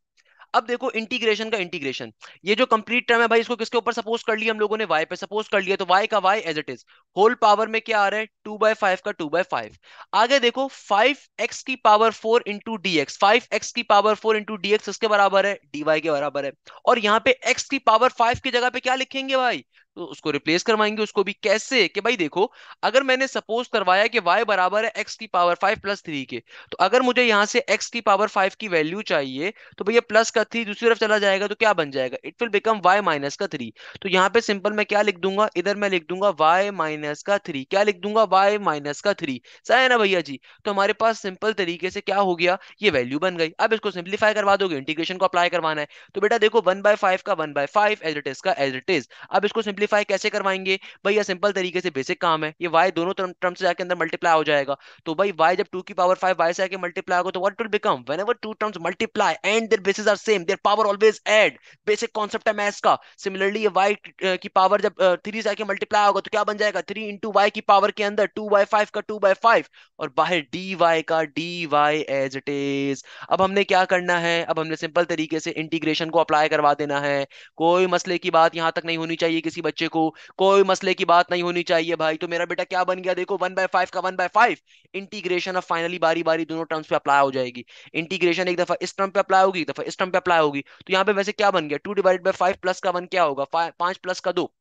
अब देखो इंटीग्रेशन का इंटीग्रेशन ये जो कंप्लीट टर्म है भाई इसको किसके ऊपर सपोज कर लिया हम लोगों ने वाई पे सपोज कर लिया तो वाई का y as it is whole power में क्या आ रहा है टू बाय फाइव का टू बाय फाइव आगे देखो फाइव एक्स की power four into d x five x की power four into d x इसके बराबर है डी वाई के बराबर है और यहाँ पे एक्स की पावर फाइव की जगह पे क्या लिखेंगे भाई तो उसको रिप्लेस करवाएंगे उसको भी कैसे कि भाई देखो अगर मैंने सपोज करवाया कि y बराबर है x की पावर फाइव प्लस थ्री के तो अगर मुझे यहां से x की पावर फाइव की वैल्यू चाहिए तो भैया प्लस का थ्री दूसरी तरफ चला जाएगा तो क्या बन जाएगा it will become y minus का थ्री तो यहां पे सिंपल मैं क्या लिख दूंगा इधर मैं लिख दूंगा y माइनस का थ्री क्या लिख दूंगा y माइनस का थ्री सही है ना भैया जी तो हमारे पास सिंपल तरीके से क्या हो गया ये वैल्यू बन गई अब इसको सिंप्लीफाई करवा दोगे इंटीग्रेशन को अप्लाई करवाना है तो बेटा देखो वन बाय फाइव का one by five as it is का एज इट इज अब इसको सिंप्लीफाई मल्टीप्लाई कैसे करवाएंगे भैया सिंपल तरीके से बेसिक काम है ये वाई दोनों टर्म से जाके अंदर मल्टीप्लाई हो जाएगा तो भाई वाई जब टू की पावर फाइव वाई से आके मल्टीप्लाई होगा तो what will become whenever two terms multiply and their bases are same their power always add basic concept है मैथ्स का सिमिलरली ये वाई की पावर जब थ्री से आके मल्टीप्लाई होगा तो क्या बन जाएगा थ्री इंटू वाई की पावर के अंदर टू बाई फाइव का टू बाई फाइव और बाहर डी वाई का d y as it is अब हमने क्या करना है अब हमने सिंपल तरीके से इंटीग्रेशन को अप्लाई करवा देना है कोई मसले की बात यहां तक नहीं होनी चाहिए किसी बच्चे को कोई मसले की बात नहीं होनी चाहिए भाई तो मेरा बेटा क्या बन गया देखो वन बाय फाइव का one by five integration of finally बारी बारी दोनों टर्म्स पे अप्लाई हो जाएगी इंटीग्रेशन एक दफा इस टर्म पे अप्लाई होगी एक दफा इस टर्म पे अप्लाई होगी तो यहाँ पे वैसे क्या बन गया two divide by five plus का वन क्या होगा पांच प्लस का दो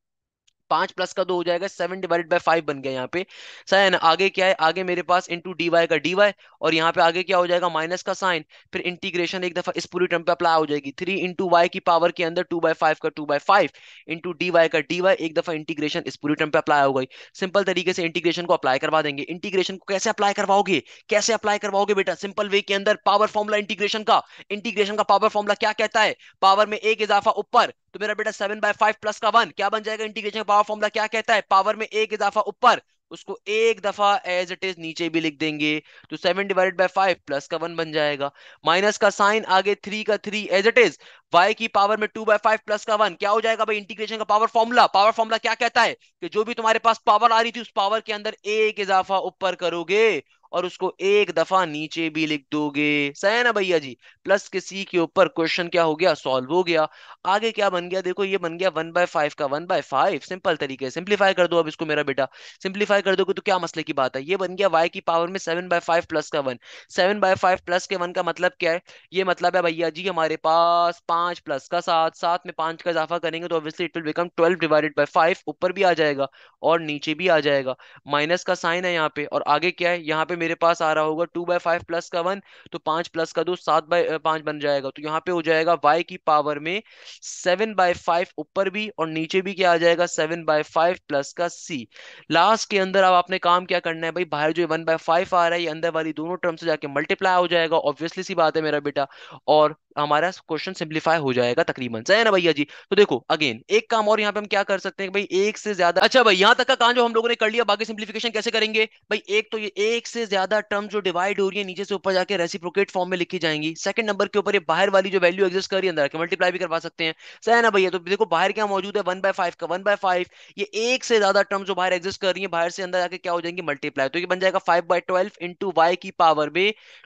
पांच प्लस का दो हो जाएगा सेवन डिवाइड बाई फाइव बन गया यहाँ पे साइन आगे क्या है आगे मेरे पास इंटू डी का डी और यहाँ पे आगे क्या हो जाएगा माइनस का साइन फिर इंटीग्रेशन एक दफा इस पूरी टर्म पे अप्लाई हो जाएगी थ्री इंटू वाई की पावर के अंदर टू बाय फाइव का two by five into d का डी एक दफा इंटीग्रेशन इस पूरी टर्म पे अप्लाई हो गई सिंपल तरीके से इंटीग्रेशन को अप्लाई करवा देंगे इंटीग्रेशन को कैसे अप्लाई करवाओगे कैसे अप्लाई करवाओगे बेटा सिंपल वे के अंदर पावर फॉर्मुला इंटीग्रेशन का इंटीग्रेशन का पावर फॉर्मुला क्या कहता है पावर में एक इजाफा ऊपर तो मेरा बेटा सेवन बाय फाइव प्लस का वन क्या बन जाएगा इंटीग्रेशन पावर फॉर्मला क्या कहता है पावर में एक इजाफा ऊपर उसको एक दफा एज इट इज नीचे भी लिख देंगे तो seven divided by five plus का वन बन जाएगा माइनस का साइन आगे थ्री का three as it is y की पावर में टू बाई फाइव प्लस का वन क्या हो जाएगा भाई इंटीग्रेशन का पावर फॉर्मूला पावर फॉर्मूला क्या कहता है कि जो भी तुम्हारे पास पावर आ रही थी उस पावर के अंदर एक इजाफा ऊपर करोगे और उसको एक दफा नीचे भी लिख दोगे सही है ना भैया जी प्लस के सी के ऊपर क्वेश्चन क्या हो गया सॉल्व हो गया आगे क्या बन गया देखो ये बन गया वन बाय फाइव का वन बाय फाइव सिंपल तरीके से सिंप्लीफाई कर दो अब इसको मेरा बेटा सिंप्लीफाई कर दोगे तो क्या मसले की बात है ये बन गया वाई की पावर में सेवन बाय फाइव प्लस का one seven by five plus के वन का मतलब क्या है ये मतलब है भैया जी हमारे पास पांच प्लस का सात सात में पांच का इजाफा करेंगे तो obviously it will become twelve divided by five ऊपर भी आ जाएगा और नीचे भी आ जाएगा माइनस का साइन है यहाँ पे और आगे क्या है यहाँ पे मेरे पास आ रहा होगा टू बाय फाइव प्लस का वन तो पांच प्लस का दो सात बाय पांच बन जाएगा तो यहाँ पे हो जाएगा वाई की पावर में सेवन बाय फाइव ऊपर भी और नीचे भी क्या आ जाएगा सेवन बाय फाइव प्लस का सी लास्ट के अंदर अब आपने काम क्या करना है भाई बाहर जो वन बाय फाइव आ रहा है ये अंदर वाली दोनों टर्म से जाके मल्टीप्लाई हो जाएगा ऑब्वियसली सी बात है मेरा बेटा और हमारा क्वेश्चन सिंप्लीफाई हो जाएगा तकरीबन सही है ना भैया जी तो देखो अगेन एक काम और यहाँ पे हम क्या कर सकते हैं भाई एक से ज्यादा अच्छा भाई यहाँ तक का काम जो हम लोगों ने कर लिया बाकी सिंप्लीफिकेशन कैसे करेंगे भाई एक तो ये एक से ज्यादा टर्म जो डिवाइड हो रही है नीचे से ऊपर जाकर रेसिप्रोकेट फॉर्म में लिखी जाएंगी सेकंड नंबर के ऊपर बाहर वाली जो वैल्यू एक्जिस्ट कर रही है अंदर मल्टीप्लाई भी करवा सकते हैं सही है ना भैया तो देखो बाहर क्या मौजूद है वन बाय का वन बाय ये एक से ज्यादा टर्म जो बाहर एक्जिस्ट कर रही है बाहर से अंदर जाकर क्या हो जाएंगे मल्टीप्लाई तो ये बन जाएगा फाइव बाय ट्वेल्व इंटू की पावर में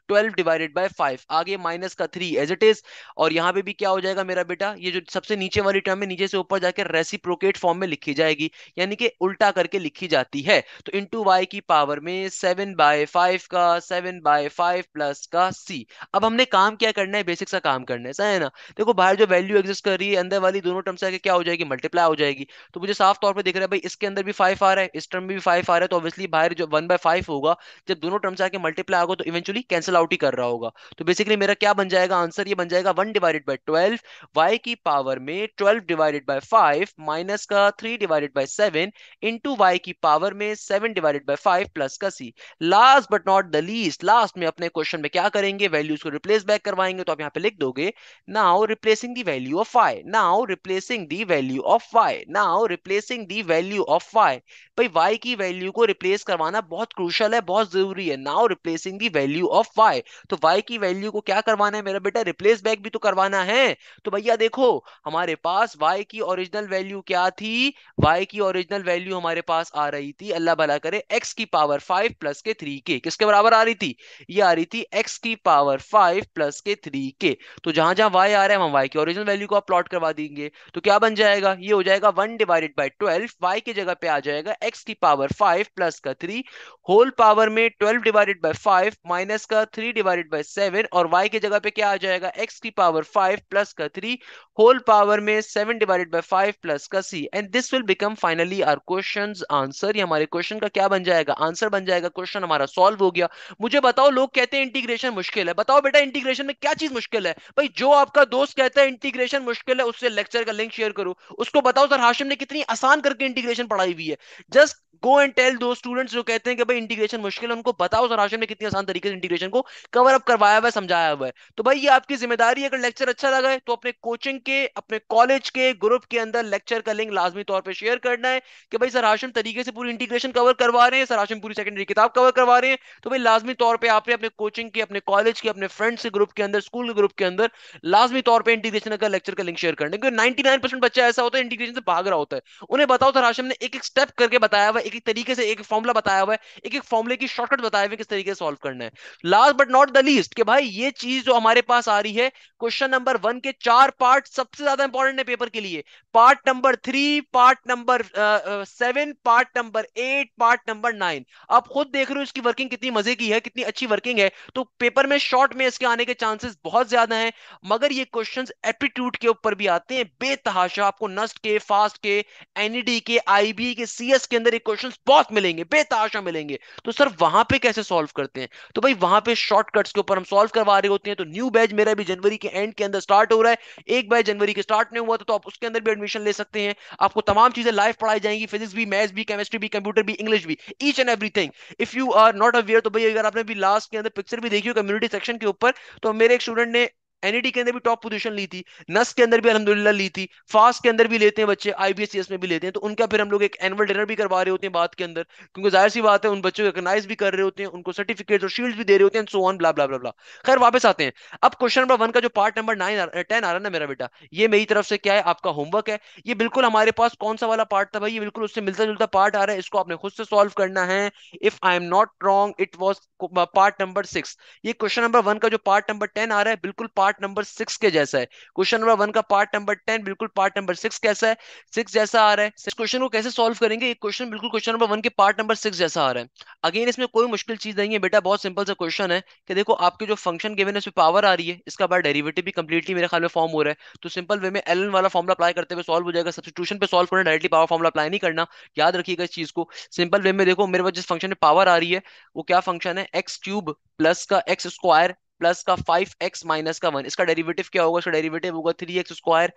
ट्वेल्व डिवाइडेड बाय फाइव आगे माइनस का थ्री एज इट इज और यहाँ पे भी क्या हो जाएगा मेरा बेटा ये जो सबसे नीचे वाली टर्म है नीचे से ऊपर जाकर रेसिप्रोकेट फॉर्म में लिखी जाएगी यानी कि उल्टा करके लिखी जाती है तो इंटू वाई की पावर में सेवन बाय फाइव का सेवन बाय फाइव प्लस का सी अब हमने काम क्या करना है बेसिक सा काम करना है सही है ना देखो बाहर जो वैल्यू एग्जिस्ट कर रही है अंदर वाली दोनों टर्म से क्या हो जाएगी मल्टीप्लाई हो जाएगी तो मुझे साफ तौर पर दिख रहा है भाई इसके अंदर भी फाइव आ रहा है इस टर्म में भी फाइव आ रहा है तो ऑब्वियसली बाहर जो वन बाय फाइव होगा जब दोनों टर्म से आके मल्टीप्लाई होगा तो इवेंचुअली कैंसिल आउट ही कर रहा होगा तो बेसिकली मेरा क्या बन जाएगा आंसर ये बन जाएगा one divided by twelve y की पावर में twelve divided by five minus का three divided by seven into y की पावर में seven divided by five plus का C last but not the least last में अपने क्वेश्चन में क्या करेंगे वैल्यूज को रिप्लेस बैक करवाएंगे तो आप यहाँ पे लिख दोगे now replacing the value of y now replacing the value of y now replacing the value of y भाई वाई की वैल्यू को रिप्लेस करवाना बहुत क्रूशल है बहुत जरूरी है now replacing the value of y तो वाई की वैल्यू को क्या करवाना है मेरा बेटा रिप्लेस ट्रेस बैक भी तो करवाना है तो भैया देखो हमारे पास y की ओरिजिनल वैल्यू क्या थी y की ओरिजिनल वैल्यू हमारे पास आ रही थी अल्लाह भला करे x की पावर फाइव प्लस के थ्री के किसके बराबर आ रही थी ये आ रही थी x की पावर फाइव प्लस के थ्री के तो जहां जहां y आ रहा है हम y की ओरिजिनल वैल्यू को आप प्लॉट करवा देंगे तो क्या बन जाएगा ये हो जाएगा one divided by twelve y की जगह पे आ जाएगा एक्स की पावर फाइव प्लस का थ्री होल पावर में twelve divided by five minus का थ्री डिवाइडेड बाई सेवन और वाई की जगह पे क्या आ जाएगा एक्स की पावर फाइव प्लस का थ्री होल पावर में seven divided by five plus का C and this will become finally our question answer ये हमारे क्वेश्चन का क्या बन जाएगा आंसर बन जाएगा क्वेश्चन हमारा सॉल्व हो गया मुझे बताओ लोग कहते हैं इंटीग्रेशन मुश्किल है बताओ बेटा इंटीग्रेशन में क्या चीज मुश्किल है भाई जो आपका दोस्त कहता है इंटीग्रेशन मुश्किल है उससे लेक्चर का लिंक शेयर करो उसको बताओ सर हाशिम ने कितनी आसान करके इंटीग्रेशन पढ़ाई हुई है just go and tell to students जो कहते हैं कि भाई इंटीग्रेशन मुश्किल है उनको बताओ सर हाशिम ने कितनी आसान तरीके से इंटीग्रेशन को कवर अप करवाया हुआ है समझाया हुआ है तो भाई ये आपकी जिम्मेदारी जिम्मेदारी अगर लेक्चर अच्छा लगा है तो अपने कोचिंग के अपने कॉलेज के ग्रुप के अंदर लेक्चर का लिंक लाजमी तौर पर शेयर करना है कि भाई सर हाशिम तरीके से पूरी इंटीग्रेशन कवर करवा रहे हैं सर हाशिम पूरी सेकेंडरी किताब कवर करवा रहे हैं तो भाई लाजमी तौर पर आपने अपने कोचिंग के अपने कॉलेज के अपने फ्रेंड्स के ग्रुप के अंदर स्कूल के ग्रुप के अंदर लाजमी तौर पर इंटीग्रेशन का लेक्चर का लिंक शेयर करना है क्योंकि नाइनटी नाइन बच्चा ऐसा होता है इंटीग्रेशन से भाग रहा होता है उन्हें बताओ सर हाशिम ने एक एक स्टेप करके बताया हुआ एक एक तरीके से एक एक फॉर्मुला बताया हुआ है एक एक फॉर्मुले की शॉर्टकट बताया हुआ किस तरीके से सॉल्व करना है last but not the least कि भाई ये चीज जो हमारे पास आ रही है है क्वेश्चन नंबर वन के चार पार्ट सबसे ज्यादा इंपॉर्टेंट है पेपर के लिए part number three part number seven part number eight part number nine आप खुद देख रहे हो इसकी वर्किंग कितनी मजे की है कितनी अच्छी वर्किंग है तो पेपर में शॉर्ट में इसके आने के चांसेस बहुत ज्यादा है मगर ये क्वेश्चन एप्टीट्यूड के ऊपर भी आते हैं बेतहाशा आपको नस्ट के फास्ट के एनईडी e के आईबी के सी के अंदर ये क्वेश्चन बहुत मिलेंगे बेतहाशा मिलेंगे तो सर वहां पे कैसे सॉल्व करते हैं तो भाई वहां पे शॉर्टकट्स के ऊपर हम सॉल्व करवा रहे होते हैं तो न्यू बैच मेरा भी जनवरी के एंड के अंदर स्टार्ट हो रहा है एक बार जनवरी के स्टार्ट नहीं हुआ था तो आप उसके अंदर भी एडमिशन ले सकते हैं आपको तमाम चीजें लाइव पढ़ाई जाएंगी फिजिक्स भी मैथ्स भी केमिस्ट्री भी कंप्यूटर भी इंग्लिश भी each and everything if you are not aware तो भाई अगर आपने भी लास्ट के अंदर पिक्चर भी देखी हो कम्युनिटी सेक्शन के ऊपर तो मेरे एक स्टूडेंट ने एनईडी e के अंदर भी टॉप पोजीशन ली थी नस के अंदर भी अलहमदुल्ला ली थी फास्ट के अंदर भी लेते हैं बच्चे आईबीएससीएस में भी लेते हैं तो उनका फिर हम लोग एक एनुअल डिनर भी करवा रहे होते हैं बात के अंदर क्योंकि जाहिर सी बात है उन बच्चों को रिकनाइज भी कर रहे होते हैं उनको सर्टिफिकेट और शील्ड भी दे रहे होते हैं सो ऑन ब्ला ब्ला ब्ला खैर वापस आते हैं अब क्वेश्चन नंबर वन का जो पार्ट नंबर नाइन टेन आ रहा है ना मेरा बेटा ये मेरी तरफ से क्या है आपका होमवर्क है ये बिल्कुल हमारे पास कौन सा वाला पार्ट था भाई ये बिल्कुल उससे मिलता जुलता पार्ट आ रहा है इसको आपने खुद से सॉल्व करना है if I am not wrong it was part number six ये क्वेश्चन नंबर वन का जो पार्ट नंबर टेन आ रहा है बिल्कुल पार्ट पार्ट नंबर सिक्स के जैसा है क्वेश्चन नंबर वन का पार्ट नंबर टेन बिल्कुल पार्ट नंबर सिक्स कैसा है सिक्स जैसा आ रहा है इस क्वेश्चन को कैसे सॉल्व करेंगे एक क्वेश्चन बिल्कुल क्वेश्चन नंबर वन के पार्ट नंबर सिक्स जैसा आ रहा है अगेन इसमें कोई मुश्किल चीज नहीं है बेटा बहुत सिंपल सा क्वेश्चन है कि देखो आपके जो फंक्शन गेवन है उसमें पावर आ रही है इसका बार डेरिवेटिव भी कंप्लीटली मेरे ख्याल में फॉर्म हो रहा है तो सिंपल वे में एल वाला फॉर्मुला अप्लाई करते हुए सॉल्व हो जाएगा सब्सिट्यूशन पर सॉल्व करना डायरेक्टली पावर फॉर्मला अप्लाई नहीं करना याद रखिएगा इस चीज को सिंपल वे में देखो मेरे पास जिस फंक्शन में पावर आ रही है वो क्या फंक्शन है एक्स क्यूब प्लस का एक्स स्क्वायर प्लस का फाइव एक्स माइनस का वन इसका डेरिवेटिव क्या होगा इसका डेरिवेटिव होगा थ्री एक्स स्क्वायर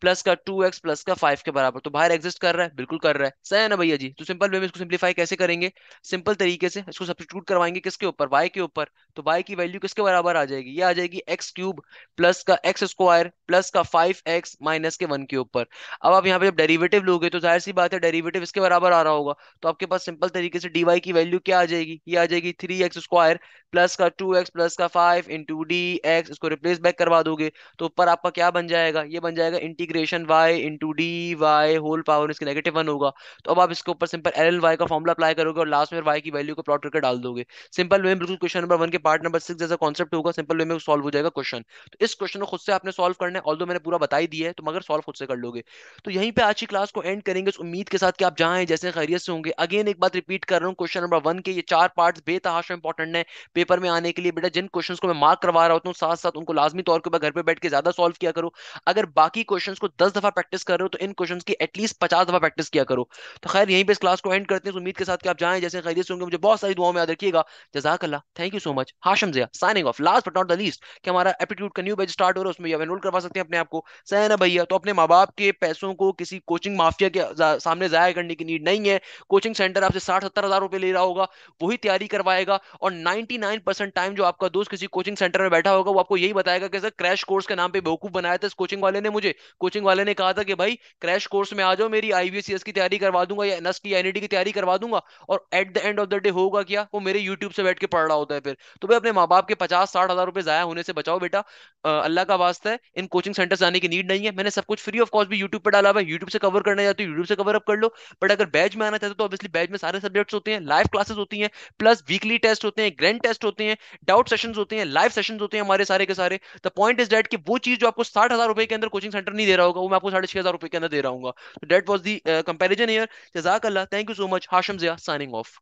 प्लस का टू एक्स प्लस का फाइव के बराबर तो बाहर एग्जिस्ट कर रहा है बिल्कुल कर रहा है सही है ना भैया जी तो सिंपल वे में इसको सिंप्लीफाई कैसे करेंगे सिंपल तरीके से इसको सब्सिट्यूट करवाएंगे किसके ऊपर वाई के ऊपर तो वाई की वैल्यू किसके बराबर आ जाएगी ये आ जाएगी एक्स क्यूब प्लस का एक्स स्क्वायर प्लस का फाइव एक्स माइनस के वन के ऊपर अब आप यहाँ पे जब डेरिवेटिव लोगे तो जाहिर सी बात है डेरिवेटिव इसके बराबर आ रहा होगा तो आपके पास सिंपल तरीके से डीवाई की वैल्यू क्या आ जाएगी ये आ जाएगी थ्री एक्स स्क्वायर प्लस का टू एक्स प्लस का फाइव इंटू डी एक्स इसको रिप्लेस बैक करवा दोगे तो ऊपर आपका क्या बन जाएगा ये बन जाएगा इंटी integration y into d y whole power इसके नेगेटिव वन होगा तो अब आप इसके ऊपर सिंपल एल एल वाई का फॉर्मला अप्लाई करोगे और लास्ट में वाई की वैल्यू को प्लॉट करके डाल दोगे सिंपल वे में बिल्कुल क्वेश्चन नंबर वन के पार्ट नंबर सिक्स जैसा कॉन्सेप्ट होगा सिंपल वे में सॉल्व हो जाएगा क्वेश्चन तो इस क्वेश्चन को खुद से आपने सॉल्व करना है ऑल मैंने पूरा बताई दिया है तो मगर सॉल्व खुद से कर लोगे तो यहीं पर आज की क्लास को एंड करेंगे उस उम्मीद के साथ कि आप जहाँ हैं जैसे खैरियत से होंगे अगेन एक बात रिपीट कर रहा हूँ क्वेश्चन नंबर वन के ये चार पार्ट बेतहाशा इंपॉर्टेंट है पेपर में आने के लिए बेटा जिन क्वेश्चन को मैं मार्क करवा रहा हूँ साथ साथ उनको लाजमी तौर पर घर पर बैठ के ज्यादा सॉल्व किया करो अगर बाकी क्वेश्चन क्वेश्चंस को दस दफा प्रैक्टिस कर रहे हो तो इन क्वेश्चंस की एटलीस्ट पचास दफा प्रैक्टिस किया करो तो खैर यहीं पे इस क्लास को एंड करते हैं उम्मीद के साथ कि आप जाएं जैसे खैरियत होंगे मुझे बहुत सारी दुआओं में याद रखिएगा जजाक अल्लाह thank you so much Hasham Zia signing off last but not the least कि हमारा एप्टीट्यूड का न्यू बैच स्टार्ट हो रहा है उसमें एनरोल करवा सकते हैं अपने आपको सहन सहना भैया तो अपने माँ बाप के पैसों को किसी कोचिंग माफिया के सामने जाया करने की नीड नहीं है कोचिंग सेंटर आपसे साठ सत्तर हजार रुपये ले रहा होगा वही तैयारी करवाएगा और नाइनटी नाइन परसेंट टाइम जो आपका दोस्त किसी कोचिंग सेंटर में बैठा होगा वो आपको यही बताएगा कि सर क्रैश कोर्स के नाम पर बेवकूफ बनाया था इस कोचिंग वाले ने मुझे कोचिंग वाले ने कहा था कि भाई क्रैश कोर्स में आ जाओ मेरी आईबीसीएस की तैयारी करवा दूंगा या एनएस की एनईटी e की तैयारी करवा दूंगा और at the end of the day होगा क्या वो मेरे यूट्यूब से बैठ के पढ़ रहा होता है फिर तो भाई अपने माँ बाप के पचास साठ हजार रुपए जाया होने से बचाओ बेटा अल्लाह का वास्ता है इन कोचिंग सेंटर जाने की नीड नहीं है मैंने सब कुछ फ्री ऑफ कॉस्ट भी यूट्यूब पर डाला हुआ यूट्यूब से कवर करना चाहते हो यूट्यूब से कवर अप कर लो बट अगर बैच में आना चाहते तो ऑब्वियसली बैच में सारे सब्जेक्ट्स होते हैं लाइव क्लासेस होती है प्लस वीकली टेस्ट होते हैं ग्रैंड टेस्ट होते हैं डाउट सेशन होते हैं लाइव सेशन होते हैं हमारे सारे के सारे द पॉइंट इज डेट कि वो चीज जो आपको साठ हजार रुपए के अंदर कोचिंग सेंटर नहीं दे रहा होगा वो मैं आपको साढ़े छह हजार रुपए के अंदर दे रहा हूँ तो that was the comparison year जजाक अल्लाह thank you so much Hasham Zia signing of